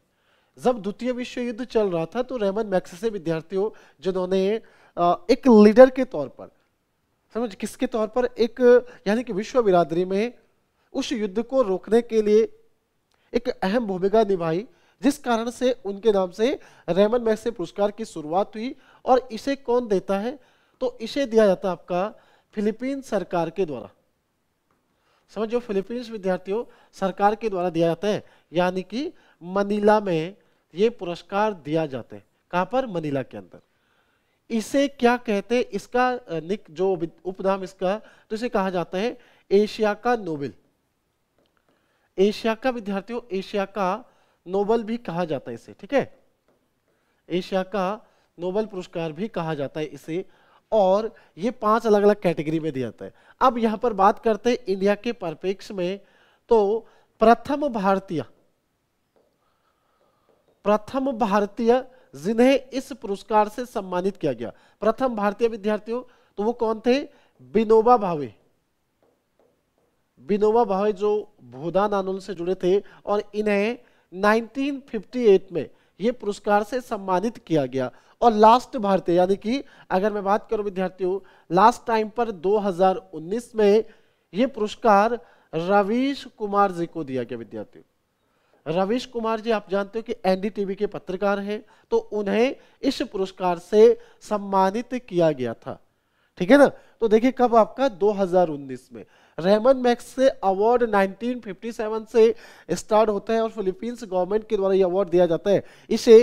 जब द्वितीय विश्व युद्ध चल रहा था तो रहमन मैक्से विद्यार्थियों जिन्होंने एक लीडर के तौर पर समझ किसके तौर पर एक यानी कि विश्व बिरादरी में उस युद्ध को रोकने के लिए एक अहम भूमिका निभाई जिस कारण से उनके नाम से रहमन मैक्से पुरस्कार की शुरुआत हुई और इसे कौन देता है तो इसे दिया जाता आपका फिलिपीन सरकार के द्वारा समझो फिलीपींस विद्यार्थियों सरकार के द्वारा दिया जाता है यानी कि मनीला में ये पुरस्कार दिया जाता है कहाँ पर मनीला के अंदर इसे क्या कहते हैं इसका निक जो उपनाम इसका तो इसे कहा जाता है एशिया का नोबेल एशिया का विद्यार्थियों एशिया का नोबल भी कहा जाता है इसे ठीक है एशिया का नोबल पुरस्कार भी कहा जाता है इसे और ये पांच अलग अलग कैटेगरी में दिया जाता है अब यहां पर बात करते हैं इंडिया के परिपेक्ष में तो प्रथम भारतीय प्रथम भारतीय जिन्हें इस पुरस्कार से सम्मानित किया गया प्रथम भारतीय विद्यार्थियों तो वो कौन थे बिनोबा भावे बिनोबा भावे जो भूदान आंदोलन से जुड़े थे और इन्हें 1958 में ये पुरस्कार से सम्मानित किया गया और लास्ट भारतीय यानी कि अगर मैं बात करूं विद्यार्थियों लास्ट टाइम पर 2019 में ये पुरस्कार रवीश कुमार जी को दिया गया विद्यार्थियों रवीश कुमार जी आप जानते हो कि एनडीटीवी के पत्रकार हैं तो उन्हें इस पुरस्कार से सम्मानित किया गया था ठीक है ना तो देखिए कब आपका 2019 में रहमन मैक्स से अवार्ड 1957 से स्टार्ट होता है और फिलीपींस गवर्नमेंट के द्वारा ये अवार्ड दिया जाता है इसे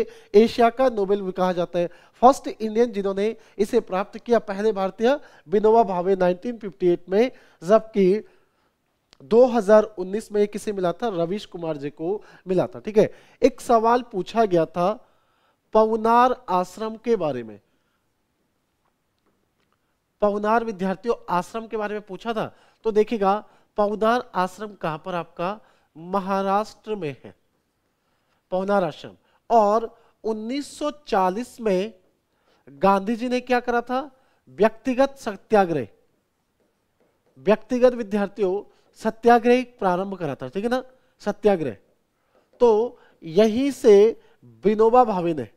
एशिया का नोबेल भी कहा जाता है फर्स्ट इंडियन जिन्होंने इसे प्राप्त किया पहले भारतीय विनोबा भावे 1958 में जबकि 2019 में किसे मिला था रविश कुमार जी को मिला था ठीक है एक सवाल पूछा गया था पवनार आश्रम के बारे में पवनार विद्यार्थियों आश्रम के बारे में पूछा था तो देखिएगा पवनार आश्रम कहां पर आपका महाराष्ट्र में है पवनार आश्रम और 1940 में गांधी जी ने क्या करा था व्यक्तिगत सत्याग्रह व्यक्तिगत विद्यार्थियों सत्याग्रह प्रारंभ करा था ठीक है ना सत्याग्रह तो यहीं से विनोबा भावे ने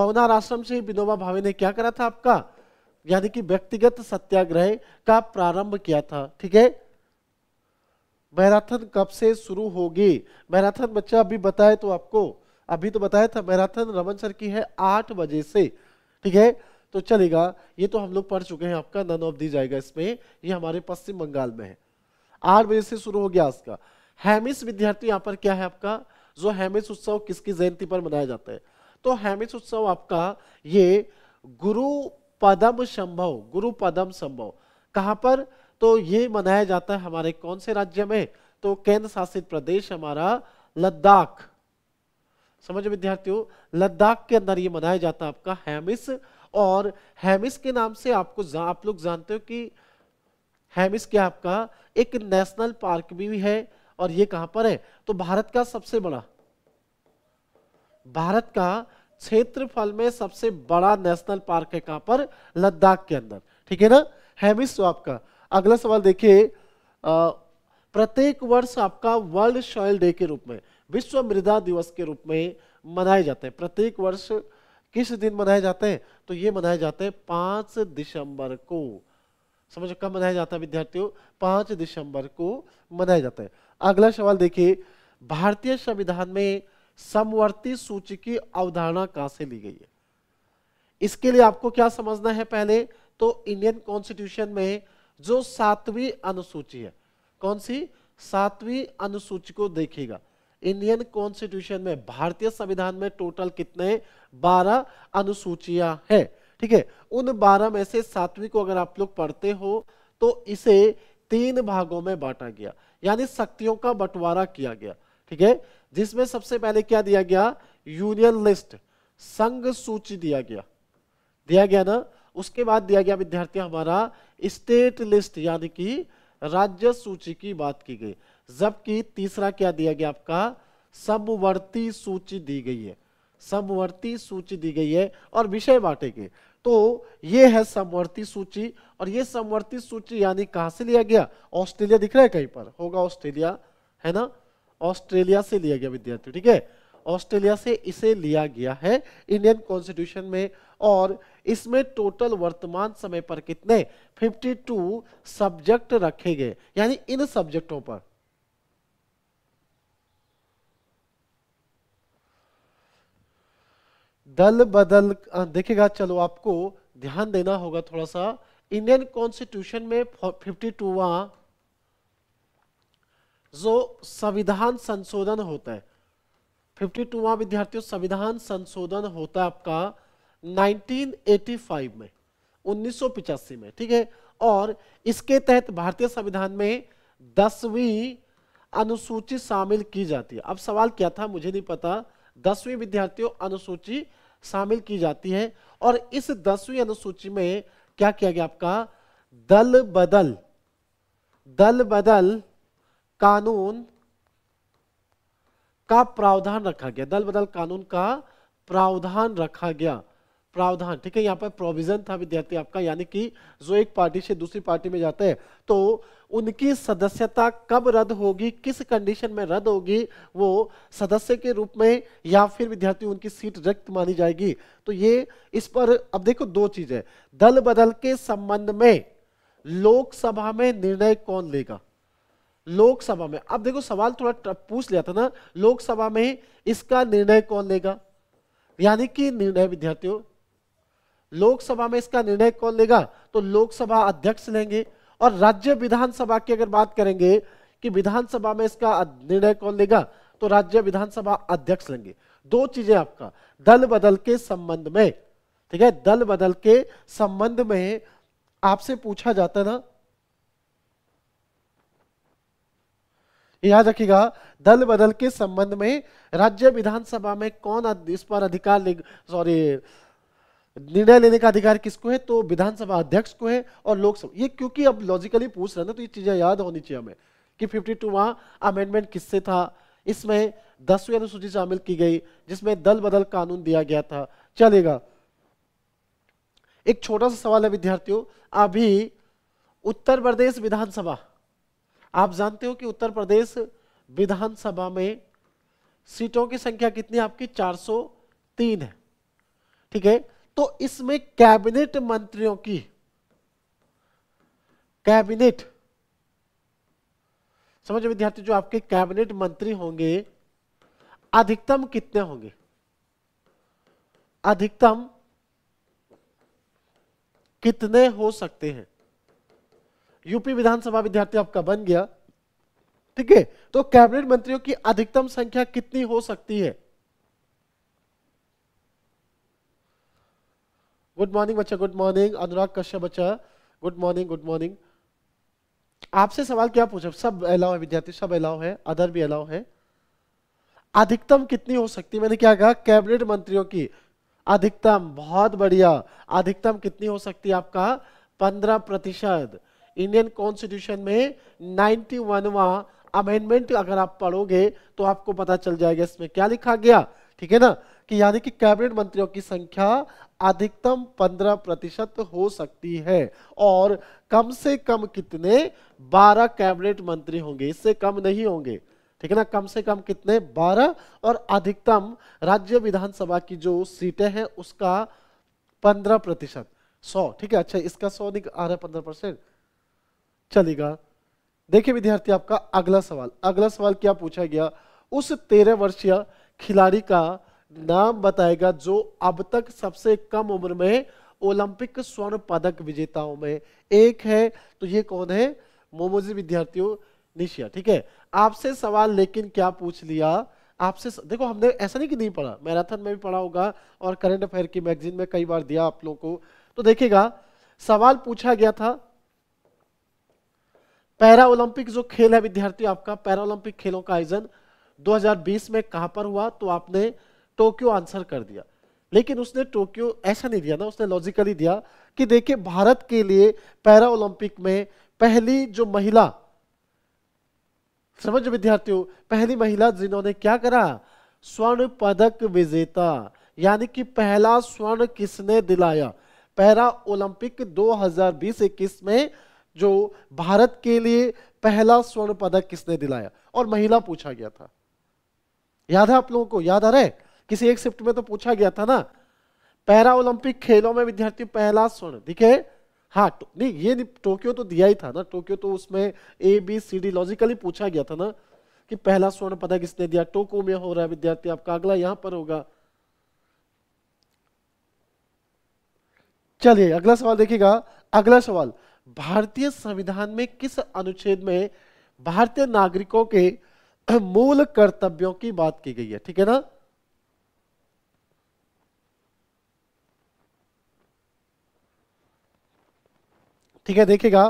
पवनार आश्रम से विनोबा भावे ने क्या करा था आपका यानी कि व्यक्तिगत सत्याग्रह का प्रारंभ किया था ठीक है मैराथन कब से शुरू होगी मैराथन बच्चा अभी बताए तो आपको अभी तो बताया था मैराथन रमन सर की है आठ बजे से ठीक है तो चलेगा ये तो हम लोग पढ़ चुके हैं आपका नन ऑफ दी जाएगा इसमें ये हमारे पश्चिम बंगाल में है आठ बजे से शुरू हो गया इसका हैमिस विद्यार्थी यहाँ पर क्या है आपका जो हैमिस उत्सव किसकी जयंती पर मनाया जाता है तो हैमिस उत्सव आपका ये गुरु पदम संभव गुरु पदम संभव कहां पर तो ये मनाया जाता है हमारे कौन से राज्य में तो केंद्र शासित प्रदेश हमारा लद्दाख समझ विद्यार्थियों लद्दाख के अंदर ये मनाया जाता है आपका हैमिस और हैमिस के नाम से आपको जा, आप लोग जानते हो कि हैमिस क्या आपका एक नेशनल पार्क भी है और ये कहां पर है तो भारत का सबसे बड़ा भारत का क्षेत्रफल में सबसे बड़ा नेशनल पार्क है कहां पर लद्दाख के अंदर ठीक है ना हेमिस आपका अगला सवाल देखिए प्रत्येक वर्ष आपका वर्ल्ड सॉइल डे के रूप में विश्व मृदा दिवस के रूप में मनाए जाते हैं प्रत्येक वर्ष किस दिन मनाए जाते हैं तो ये मनाए जाते हैं पांच दिसंबर को समझो कब मनाया जाता है विद्यार्थियों पांच दिसंबर को मनाया जाता है अगला सवाल देखिए भारतीय संविधान में समवर्ती सूची की अवधारणा कहां से ली गई है इसके लिए आपको क्या समझना है पहले तो इंडियन कॉन्स्टिट्यूशन में जो सातवीं अनुसूची है कौन सी सातवीं अनुसूची को देखिएगा इंडियन कॉन्स्टिट्यूशन में भारतीय संविधान में टोटल कितने बारह अनुसूचियां हैं ठीक है उन बारह में से सातवीं को अगर आप लोग पढ़ते हो तो इसे तीन भागों में बांटा गया यानी शक्तियों का बंटवारा किया गया ठीक है जिसमें सबसे पहले क्या दिया गया यूनियन लिस्ट संघ सूची दिया गया दिया गया ना उसके बाद दिया गया विद्यार्थी हमारा स्टेट लिस्ट यानी कि राज्य सूची की बात की गई जबकि तीसरा क्या दिया गया आपका समवर्ती सूची दी गई है समवर्ती सूची दी गई है और विषय बांटे गए तो ये है समवर्ती सूची और ये समवर्ती सूची यानी कहां से लिया गया ऑस्ट्रेलिया दिख रहा है कहीं पर होगा ऑस्ट्रेलिया है ना ऑस्ट्रेलिया से लिया गया विद्यार्थी ठीक है ऑस्ट्रेलिया से इसे लिया गया है इंडियन कॉन्स्टिट्यूशन में और इसमें टोटल वर्तमान समय पर कितने 52 सब्जेक्ट रखे गए यानी इन सब्जेक्टों पर दल बदल देखेगा चलो आपको ध्यान देना होगा थोड़ा सा इंडियन कॉन्स्टिट्यूशन में फिफ्टी टूवा जो संविधान संशोधन होता है फिफ्टी टूवा विद्यार्थियों संविधान संशोधन होता है आपका 1985 में उन्नीस में ठीक है और इसके तहत भारतीय संविधान में दसवीं अनुसूची शामिल की जाती है अब सवाल क्या था मुझे नहीं पता दसवीं विद्यार्थियों अनुसूची शामिल की जाती है और इस दसवीं अनुसूची में क्या किया गया आपका दल बदल दल बदल कानून का प्रावधान रखा गया दल बदल कानून का प्रावधान रखा गया प्रावधान ठीक है यहाँ पर प्रोविजन था विद्यार्थी आपका यानी कि जो एक पार्टी से दूसरी पार्टी में जाते हैं तो उनकी सदस्यता कब रद्द होगी किस कंडीशन में रद्द होगी वो सदस्य के रूप में या फिर विद्यार्थी उनकी सीट रिक्त मानी जाएगी तो ये इस पर अब देखो दो चीजें दल बदल के संबंध में लोकसभा में निर्णय कौन लेगा लोकसभा में अब देखो सवाल थोड़ा पूछ लिया था ना लोकसभा में इसका निर्णय कौन लेगा यानी कि निर्णय विद्यार्थियों लोकसभा में इसका निर्णय कौन लेगा तो लोकसभा अध्यक्ष लेंगे और राज्य विधानसभा की अगर बात करेंगे कि विधानसभा में इसका निर्णय कौन लेगा तो राज्य विधानसभा अध्यक्ष लेंगे दो चीजें आपका दल बदल के संबंध में ठीक है दल बदल के संबंध में आपसे पूछा जाता ना याद रखिएगा दल बदल के संबंध में राज्य विधानसभा में कौन इस पर अधिकार सॉरी निर्णय लेने का अधिकार किसको है तो विधानसभा अध्यक्ष को है और लोकसभा ये क्योंकि अब लॉजिकली पूछ रहे ना तो ये चीजें याद होनी चाहिए हमें कि 52 टू अमेंडमेंट किससे था इसमें दसवीं अनुसूची शामिल की गई जिसमें दल बदल कानून दिया गया था चलेगा एक छोटा सा सवाल है विद्यार्थियों अभी उत्तर प्रदेश विधानसभा आप जानते हो कि उत्तर प्रदेश विधानसभा में सीटों की संख्या कितनी आपकी 403 है ठीक है तो इसमें कैबिनेट मंत्रियों की कैबिनेट समझ विद्यार्थी जो आपके कैबिनेट मंत्री होंगे अधिकतम कितने होंगे अधिकतम कितने हो सकते हैं यूपी विधानसभा विद्यार्थी आपका बन गया ठीक है तो कैबिनेट मंत्रियों की अधिकतम संख्या कितनी हो सकती है गुड मॉर्निंग बच्चा गुड मॉर्निंग अनुराग कश्यप बच्चा गुड मॉर्निंग गुड मॉर्निंग आपसे सवाल क्या पूछा सब अलाव है विद्यार्थी सब अलाव है अदर भी अलाव है अधिकतम कितनी हो सकती मैंने क्या कहा कैबिनेट मंत्रियों की अधिकतम बहुत बढ़िया अधिकतम कितनी हो सकती है आपका पंद्रह प्रतिशत इंडियन कॉन्स्टिट्यूशन में नाइन्टी वनवा अमेंडमेंट अगर आप पढ़ोगे तो आपको पता चल जाएगा इसमें क्या लिखा गया ठीक है ना कि यानी कि कैबिनेट मंत्रियों की संख्या अधिकतम पंद्रह प्रतिशत हो सकती है और कम से कम कितने बारह कैबिनेट मंत्री होंगे इससे कम नहीं होंगे ठीक है ना कम से कम कितने बारह और अधिकतम राज्य विधानसभा की जो सीटें हैं उसका पंद्रह प्रतिशत सौ ठीक है अच्छा इसका सौ आ रहा है पंद्रह परसेंट चलेगा देखिए विद्यार्थी आपका अगला सवाल अगला सवाल क्या पूछा गया उस तेरह वर्षीय खिलाड़ी का नाम बताएगा जो अब तक सबसे कम उम्र में ओलंपिक स्वर्ण पदक विजेताओं में एक है तो ये कौन है मोमोजी विद्यार्थियों निशिया ठीक है आपसे सवाल लेकिन क्या पूछ लिया आपसे देखो हमने ऐसा नहीं कि नहीं पढ़ा मैराथन में भी पढ़ा होगा और करंट अफेयर की मैगजीन में कई बार दिया आप लोगों को तो देखेगा सवाल पूछा गया था पैरा ओलंपिक जो खेल है विद्यार्थियों आपका पैरा ओलंपिक खेलों का आयोजन 2020 में कहां पर हुआ तो आपने टोक्यो आंसर कर दिया लेकिन उसने टोक्यो ऐसा नहीं दिया ना उसने लॉजिकली दिया कि देखिए भारत के लिए पैरा ओलंपिक में पहली जो महिला समझ विद्यार्थियों पहली महिला जिन्होंने क्या करा स्वर्ण पदक विजेता यानी कि पहला स्वर्ण किसने दिलाया पैरा ओलंपिक दो हजार में जो भारत के लिए पहला स्वर्ण पदक किसने दिलाया और महिला पूछा गया था याद है आप लोगों को याद आ रहा है किसी एक शिफ्ट में तो पूछा गया था ना पैरा ओलंपिक खेलों में विद्यार्थी पहला स्वर्ण दिखे है हाँ तो, नहीं ये नहीं टोक्यो तो दिया ही था ना टोक्यो तो उसमें A B C D logically पूछा गया था ना कि पहला स्वर्ण पदक किसने दिया टोको में हो रहा है विद्यार्थी आपका अगला यहां पर होगा चलिए अगला सवाल देखिएगा अगला सवाल भारतीय संविधान में किस अनुच्छेद में भारतीय नागरिकों के [CLEARS THROAT] मूल कर्तव्यों की बात की गई है ठीक है ना ठीक है देखिएगा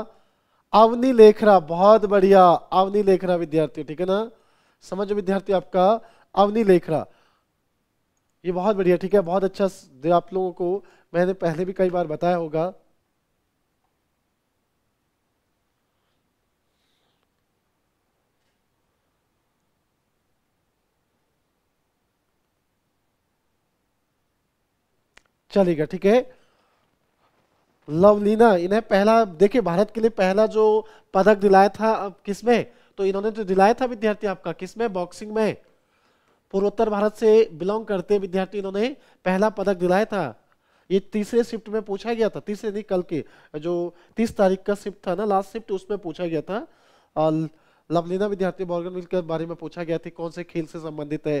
अवनी लेखरा बहुत बढ़िया अवनी लेखरा विद्यार्थी ठीक है ना समझो विद्यार्थी आपका अवनी लेखरा ये बहुत बढ़िया ठीक है बहुत अच्छा आप लोगों को मैंने पहले भी कई बार बताया होगा चलेगा ठीक है लवलीना इन्हें पहला देखिए भारत के लिए पहला जो पदक दिलाया था अब किसमें तो इन्होंने जो दिलाया था विद्यार्थी आपका किसमें बॉक्सिंग में पूर्वोत्तर भारत से बिलोंग करते विद्यार्थी इन्होंने पहला पदक दिलाया था ये तीसरे शिफ्ट में पूछा गया था तीसरे नहीं कल के जो तीस तारीख का शिफ्ट था ना लास्ट शिफ्ट उसमें पूछा गया था और लवलीना विद्यार्थी बॉर्गन के बारे में पूछा गया था कौन से खेल से संबंधित है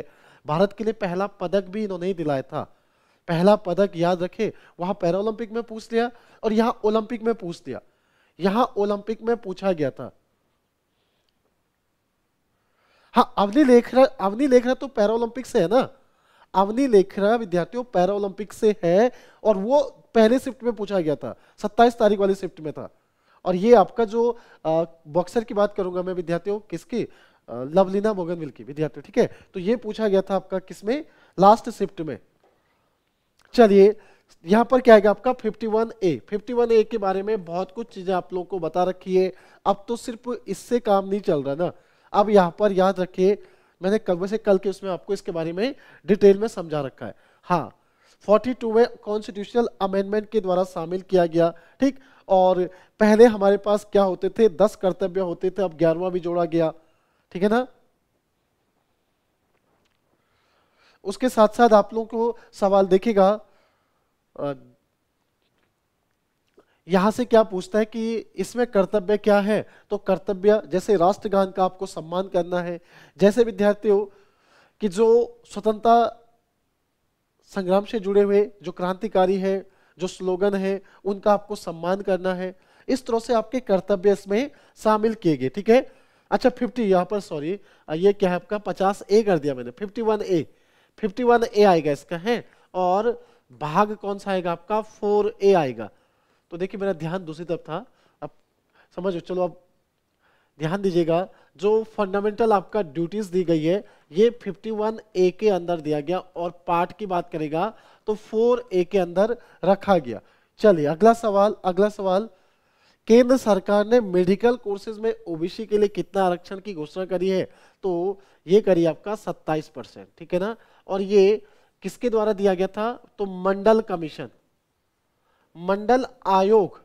भारत के लिए पहला पदक भी इन्होंने ही दिलाया था पहला पदक याद रखे वहां पैरालंपिक में पूछ लिया और यहां ओलंपिक में पूछ दिया यहां ओलंपिक में पूछा गया था हाँ अवनी लेखरा अवनी लेखरा तो पैरालंपिक से है ना अवनी लेखरा विद्यार्थियों पैरालंपिक से है और वो पहले शिफ्ट में पूछा गया था सत्ताईस तारीख वाले शिफ्ट में था और ये आपका जो बॉक्सर की बात करूंगा मैं विद्यार्थियों किसकी लवलीना मोगनविल की विद्यार्थियों ठीक है तो ये पूछा गया था आपका किसमें लास्ट शिफ्ट में चलिए यहाँ पर क्या है आपका 51A 51A के बारे में बहुत कुछ चीजें आप लोगों को बता रखी है अब तो सिर्फ इससे काम नहीं चल रहा ना अब यहाँ पर याद रखिए मैंने कल वैसे कल के उसमें आपको इसके बारे में डिटेल में समझा रखा है हाँ 42 में कॉन्स्टिट्यूशनल अमेंडमेंट के द्वारा शामिल किया गया ठीक और पहले हमारे पास क्या होते थे दस कर्तव्य होते थे अब ग्यारहवा भी जोड़ा गया ठीक है ना उसके साथ साथ आप लोगों को सवाल देखेगा यहां से क्या पूछता है कि इसमें कर्तव्य क्या है तो कर्तव्य जैसे राष्ट्रगान का आपको सम्मान करना है जैसे विद्यार्थियों कि जो स्वतंत्रता संग्राम से जुड़े हुए जो क्रांतिकारी है जो स्लोगन है उनका आपको सम्मान करना है इस तरह से आपके कर्तव्य इसमें शामिल किए गए ठीक है अच्छा फिफ्टी यहाँ पर सॉरी ये क्या है आपका पचास ए कर दिया मैंने fifty one A fifty one A आएगा इसका है और भाग कौन सा आएगा आपका फोर ए आएगा तो देखिए मेरा ध्यान दूसरी तरफ था अब समझो चलो अब ध्यान दीजिएगा जो फंडामेंटल आपका ड्यूटीज दी गई है ये 51 ए के अंदर दिया गया और पार्ट की बात करेगा तो 4 ए के अंदर रखा गया चलिए अगला सवाल अगला सवाल केंद्र सरकार ने मेडिकल कोर्सेज में ओबीसी के लिए कितना आरक्षण की घोषणा करी है तो ये करिए आपका 27 परसेंट ठीक है ना और ये किसके द्वारा दिया गया था तो मंडल कमीशन मंडल आयोग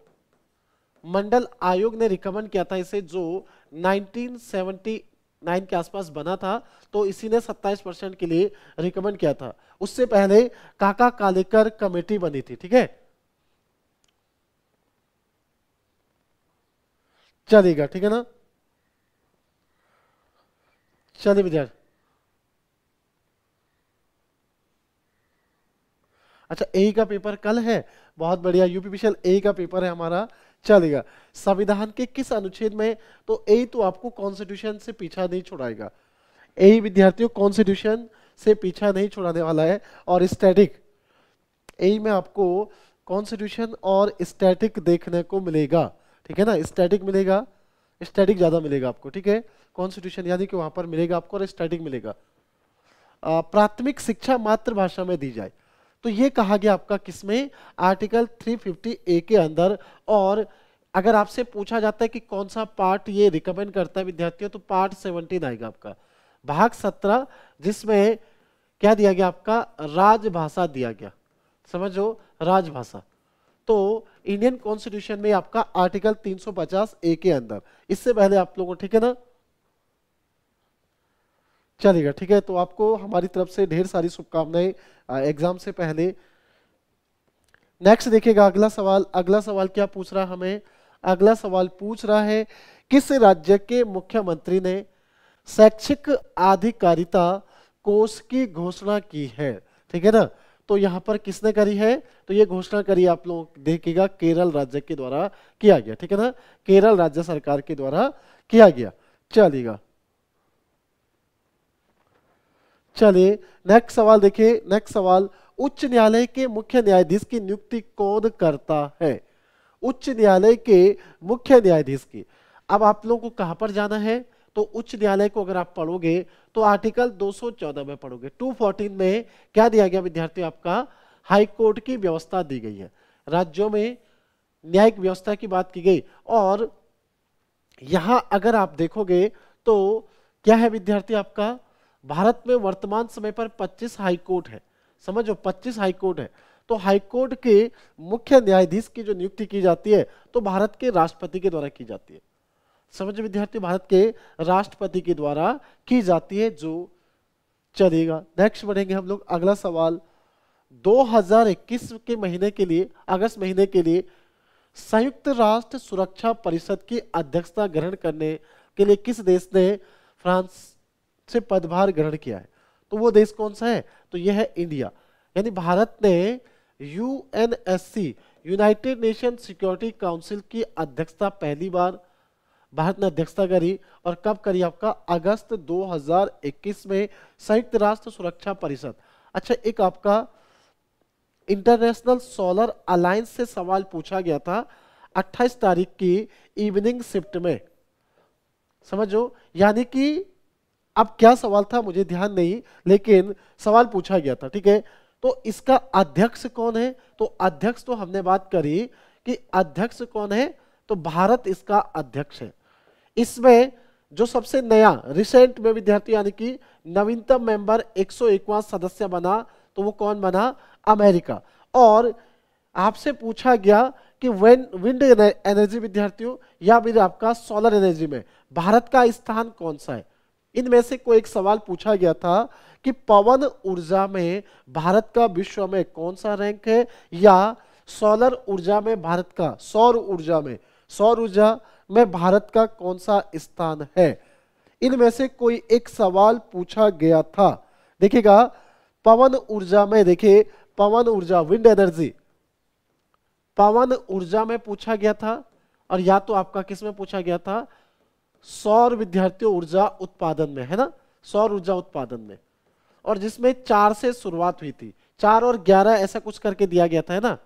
मंडल आयोग ने रिकमेंड किया था इसे जो 1979 के आसपास बना था तो इसी ने 27 परसेंट के लिए रिकमेंड किया था उससे पहले काका कालेकर कमेटी बनी थी ठीक है चलेगा ठीक है ना चलिए विद्यार्थी अच्छा ए का पेपर कल है बहुत बढ़िया यूपी ए का पेपर है हमारा चलेगा संविधान के किस अनुच्छेद में तो ए तो आपको कॉन्स्टिट्यूशन से पीछा नहीं छुड़ाएगा ए विद्यार्थियों कॉन्स्टिट्यूशन से पीछा नहीं छुड़ाने वाला है और स्टैटिक ए में आपको कॉन्स्टिट्यूशन और स्टैटिक देखने को मिलेगा ठीक है ना स्टैटिक मिलेगा स्टैटिक ज़्यादा मिलेगा आपको ठीक है कॉन्स्टिट्यूशन यानी कि वहां पर मिलेगा आपको और स्टैटिक मिलेगा प्राथमिक शिक्षा मातृभाषा में दी जाए तो ये कहा गया आपका किसमें आर्टिकल 350 ए के अंदर और अगर आपसे पूछा जाता है कि कौन सा पार्ट ये रिकमेंड करता है विद्यार्थियों तो पार्ट 17 आएगा आपका भाग 17 जिसमें क्या दिया गया आपका राजभाषा दिया गया समझो राजभाषा तो इंडियन कॉन्स्टिट्यूशन में आपका आर्टिकल 350 ए के अंदर इससे पहले आप लोगों ठीक है ना चलेगा ठीक है तो आपको हमारी तरफ से ढेर सारी शुभकामनाएं एग्जाम से पहले नेक्स्ट देखिएगा अगला सवाल अगला सवाल क्या पूछ रहा हमें अगला सवाल पूछ रहा है किस राज्य के मुख्यमंत्री ने शैक्षिक आधिकारिता कोष की घोषणा की है ठीक है ना तो यहां पर किसने करी है तो यह घोषणा करी आप लोग देखिएगा केरल राज्य के द्वारा किया गया ठीक है ना केरल राज्य सरकार के द्वारा किया गया चलेगा चलिए नेक्स्ट सवाल देखिए नेक्स्ट सवाल उच्च न्यायालय के मुख्य न्यायाधीश की नियुक्ति कौन करता है उच्च न्यायालय के मुख्य न्यायाधीश की अब आप लोगों को कहां पर जाना है तो उच्च न्यायालय को अगर आप पढ़ोगे तो आर्टिकल 214 में पढ़ोगे 214 में क्या दिया गया विद्यार्थियों आपका हाई कोर्ट की व्यवस्था दी गई है राज्यों में न्यायिक व्यवस्था की बात की गई और यहां अगर आप देखोगे तो क्या है विद्यार्थी आपका भारत में वर्तमान समय पर 25 हाईकोर्ट है समझो 25 हाईकोर्ट है तो हाईकोर्ट के मुख्य न्यायाधीश की जो नियुक्ति की जाती है तो भारत के राष्ट्रपति के द्वारा की जाती है समझो विद्यार्थी भारत के राष्ट्रपति के द्वारा की जाती है जो चलेगा नेक्स्ट बढ़ेंगे हम लोग अगला सवाल 2021 के महीने के लिए अगस्त महीने के लिए संयुक्त राष्ट्र सुरक्षा परिषद की अध्यक्षता ग्रहण करने के लिए किस देश ने फ्रांस से पदभार ग्रहण किया है तो वो देश कौन सा है तो यह है इंडिया यानी भारत ने U united nation security council की अध्यक्षता पहली बार भारत ने अध्यक्षता करी और कब करी आपका अगस्त 2021 में संयुक्त राष्ट्र सुरक्षा परिषद अच्छा एक आपका इंटरनेशनल सोलर अलायंस से सवाल पूछा गया था 28 तारीख की इवनिंग शिफ्ट में समझो यानी कि अब क्या सवाल था मुझे ध्यान नहीं लेकिन सवाल पूछा गया था ठीक है तो इसका अध्यक्ष कौन है तो अध्यक्ष तो हमने बात करी कि अध्यक्ष कौन है तो भारत इसका अध्यक्ष है इसमें जो सबसे नया रिसेंट में विद्यार्थी यानी कि नवीनतम मेंबर एक सदस्य बना तो वो कौन बना अमेरिका और आपसे पूछा गया कि वेन विंड एनर्जी विद्यार्थियों या फिर आपका सोलर एनर्जी में भारत का स्थान कौन सा है इनमें से कोई एक सवाल पूछा गया था कि पवन ऊर्जा में भारत का विश्व में कौन सा रैंक है या सोलर ऊर्जा में भारत का सौर ऊर्जा में सौर ऊर्जा में भारत का कौन सा स्थान है इनमें से कोई एक सवाल पूछा गया था देखिएगा पवन ऊर्जा में देखिए पवन ऊर्जा विंड एनर्जी पवन ऊर्जा में पूछा गया था और या तो आपका किस में पूछा गया था सौर विद्यार्थियों ऊर्जा उत्पादन में है ना सौर ऊर्जा उत्पादन में और जिसमें चार से शुरुआत हुई थी चार और ग्यारह ऐसा कुछ करके दिया गया था है ना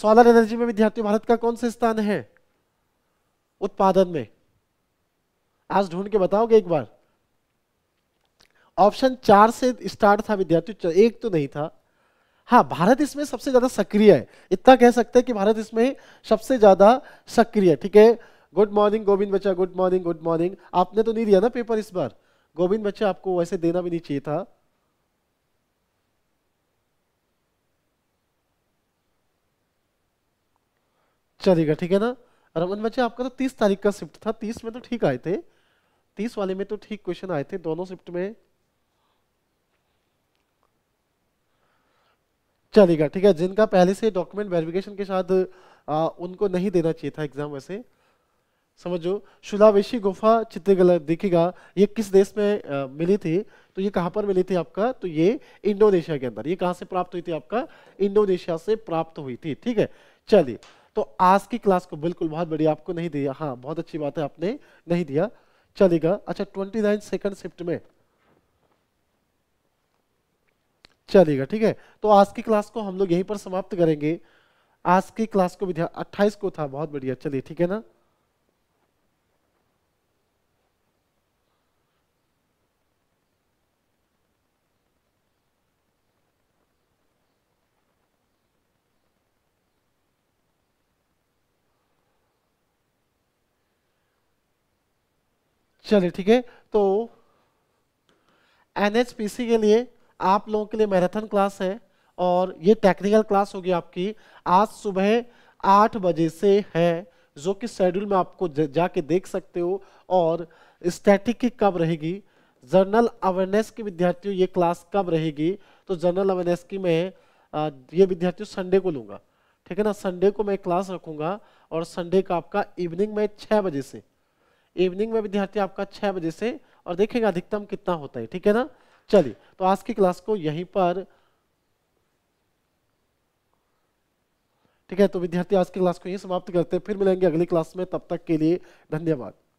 सोलर एनर्जी में विद्यार्थी भारत का कौन सा स्थान है उत्पादन में आज ढूंढ के बताओगे एक बार ऑप्शन चार से स्टार्ट था विद्यार्थी एक तो नहीं था हाँ भारत इसमें सबसे ज़्यादा सक्रिय है इतना कह सकते हैं कि भारत इसमें सबसे ज़्यादा सक्रिय ठीक है गुड मॉर्निंग गोविंद बच्चा गुड मॉर्निंग गुड मॉर्निंग आपने तो नहीं दिया ना पेपर इस बार गोविंद बच्चा आपको वैसे देना भी नहीं चाहिए था चलेगा ठीक है ना रमन बच्चा आपका तो तीस तारीख का शिफ्ट था तीस में तो ठीक आए थे तीस वाले में तो ठीक क्वेश्चन आए थे दोनों शिफ्ट में चलेगा ठीक है जिनका पहले से डॉक्यूमेंट वेरिफिकेशन के साथ आ, उनको नहीं देना चाहिए था एग्जाम वैसे समझो शुलावेशी गुफा चित्रकला देखेगा ये किस देश में आ, मिली थी तो ये कहाँ पर मिली थी आपका तो ये इंडोनेशिया के अंदर ये कहाँ से प्राप्त हुई थी आपका इंडोनेशिया से प्राप्त हुई थी ठीक है चलिए तो आज की क्लास को बिल्कुल बहुत बढ़िया आपको नहीं दिया हाँ बहुत अच्छी बात है आपने नहीं दिया चलेगा अच्छा ट्वेंटी नाइन सेकेंड शिफ्ट में चलेगा ठीक है तो आज की क्लास को हम लोग यहीं पर समाप्त करेंगे आज की क्लास को विद्या अट्ठाईस को था बहुत बढ़िया चलिए ठीक है ना चलिए ठीक है तो एनएचपीसी के लिए आप लोगों के लिए मैराथन क्लास है और ये टेक्निकल क्लास होगी आपकी आज सुबह आठ बजे से है जो कि शेड्यूल में आपको जाके देख सकते हो और स्टैटिक की कब रहेगी जर्नल अवेयरनेस की विद्यार्थियों ये क्लास कब रहेगी तो जर्नल अवेयरनेस की मैं ये विद्यार्थियों संडे को लूँगा ठीक है ना संडे को मैं क्लास रखूँगा और संडे का आपका इवनिंग में छः बजे से इवनिंग में विद्यार्थी आपका छः बजे से और देखेंगे अधिकतम कितना होता है ठीक है ना चलिए तो आज की क्लास को यहीं पर ठीक है तो विद्यार्थी आज की क्लास को यहीं समाप्त करते हैं फिर मिलेंगे अगली क्लास में तब तक के लिए धन्यवाद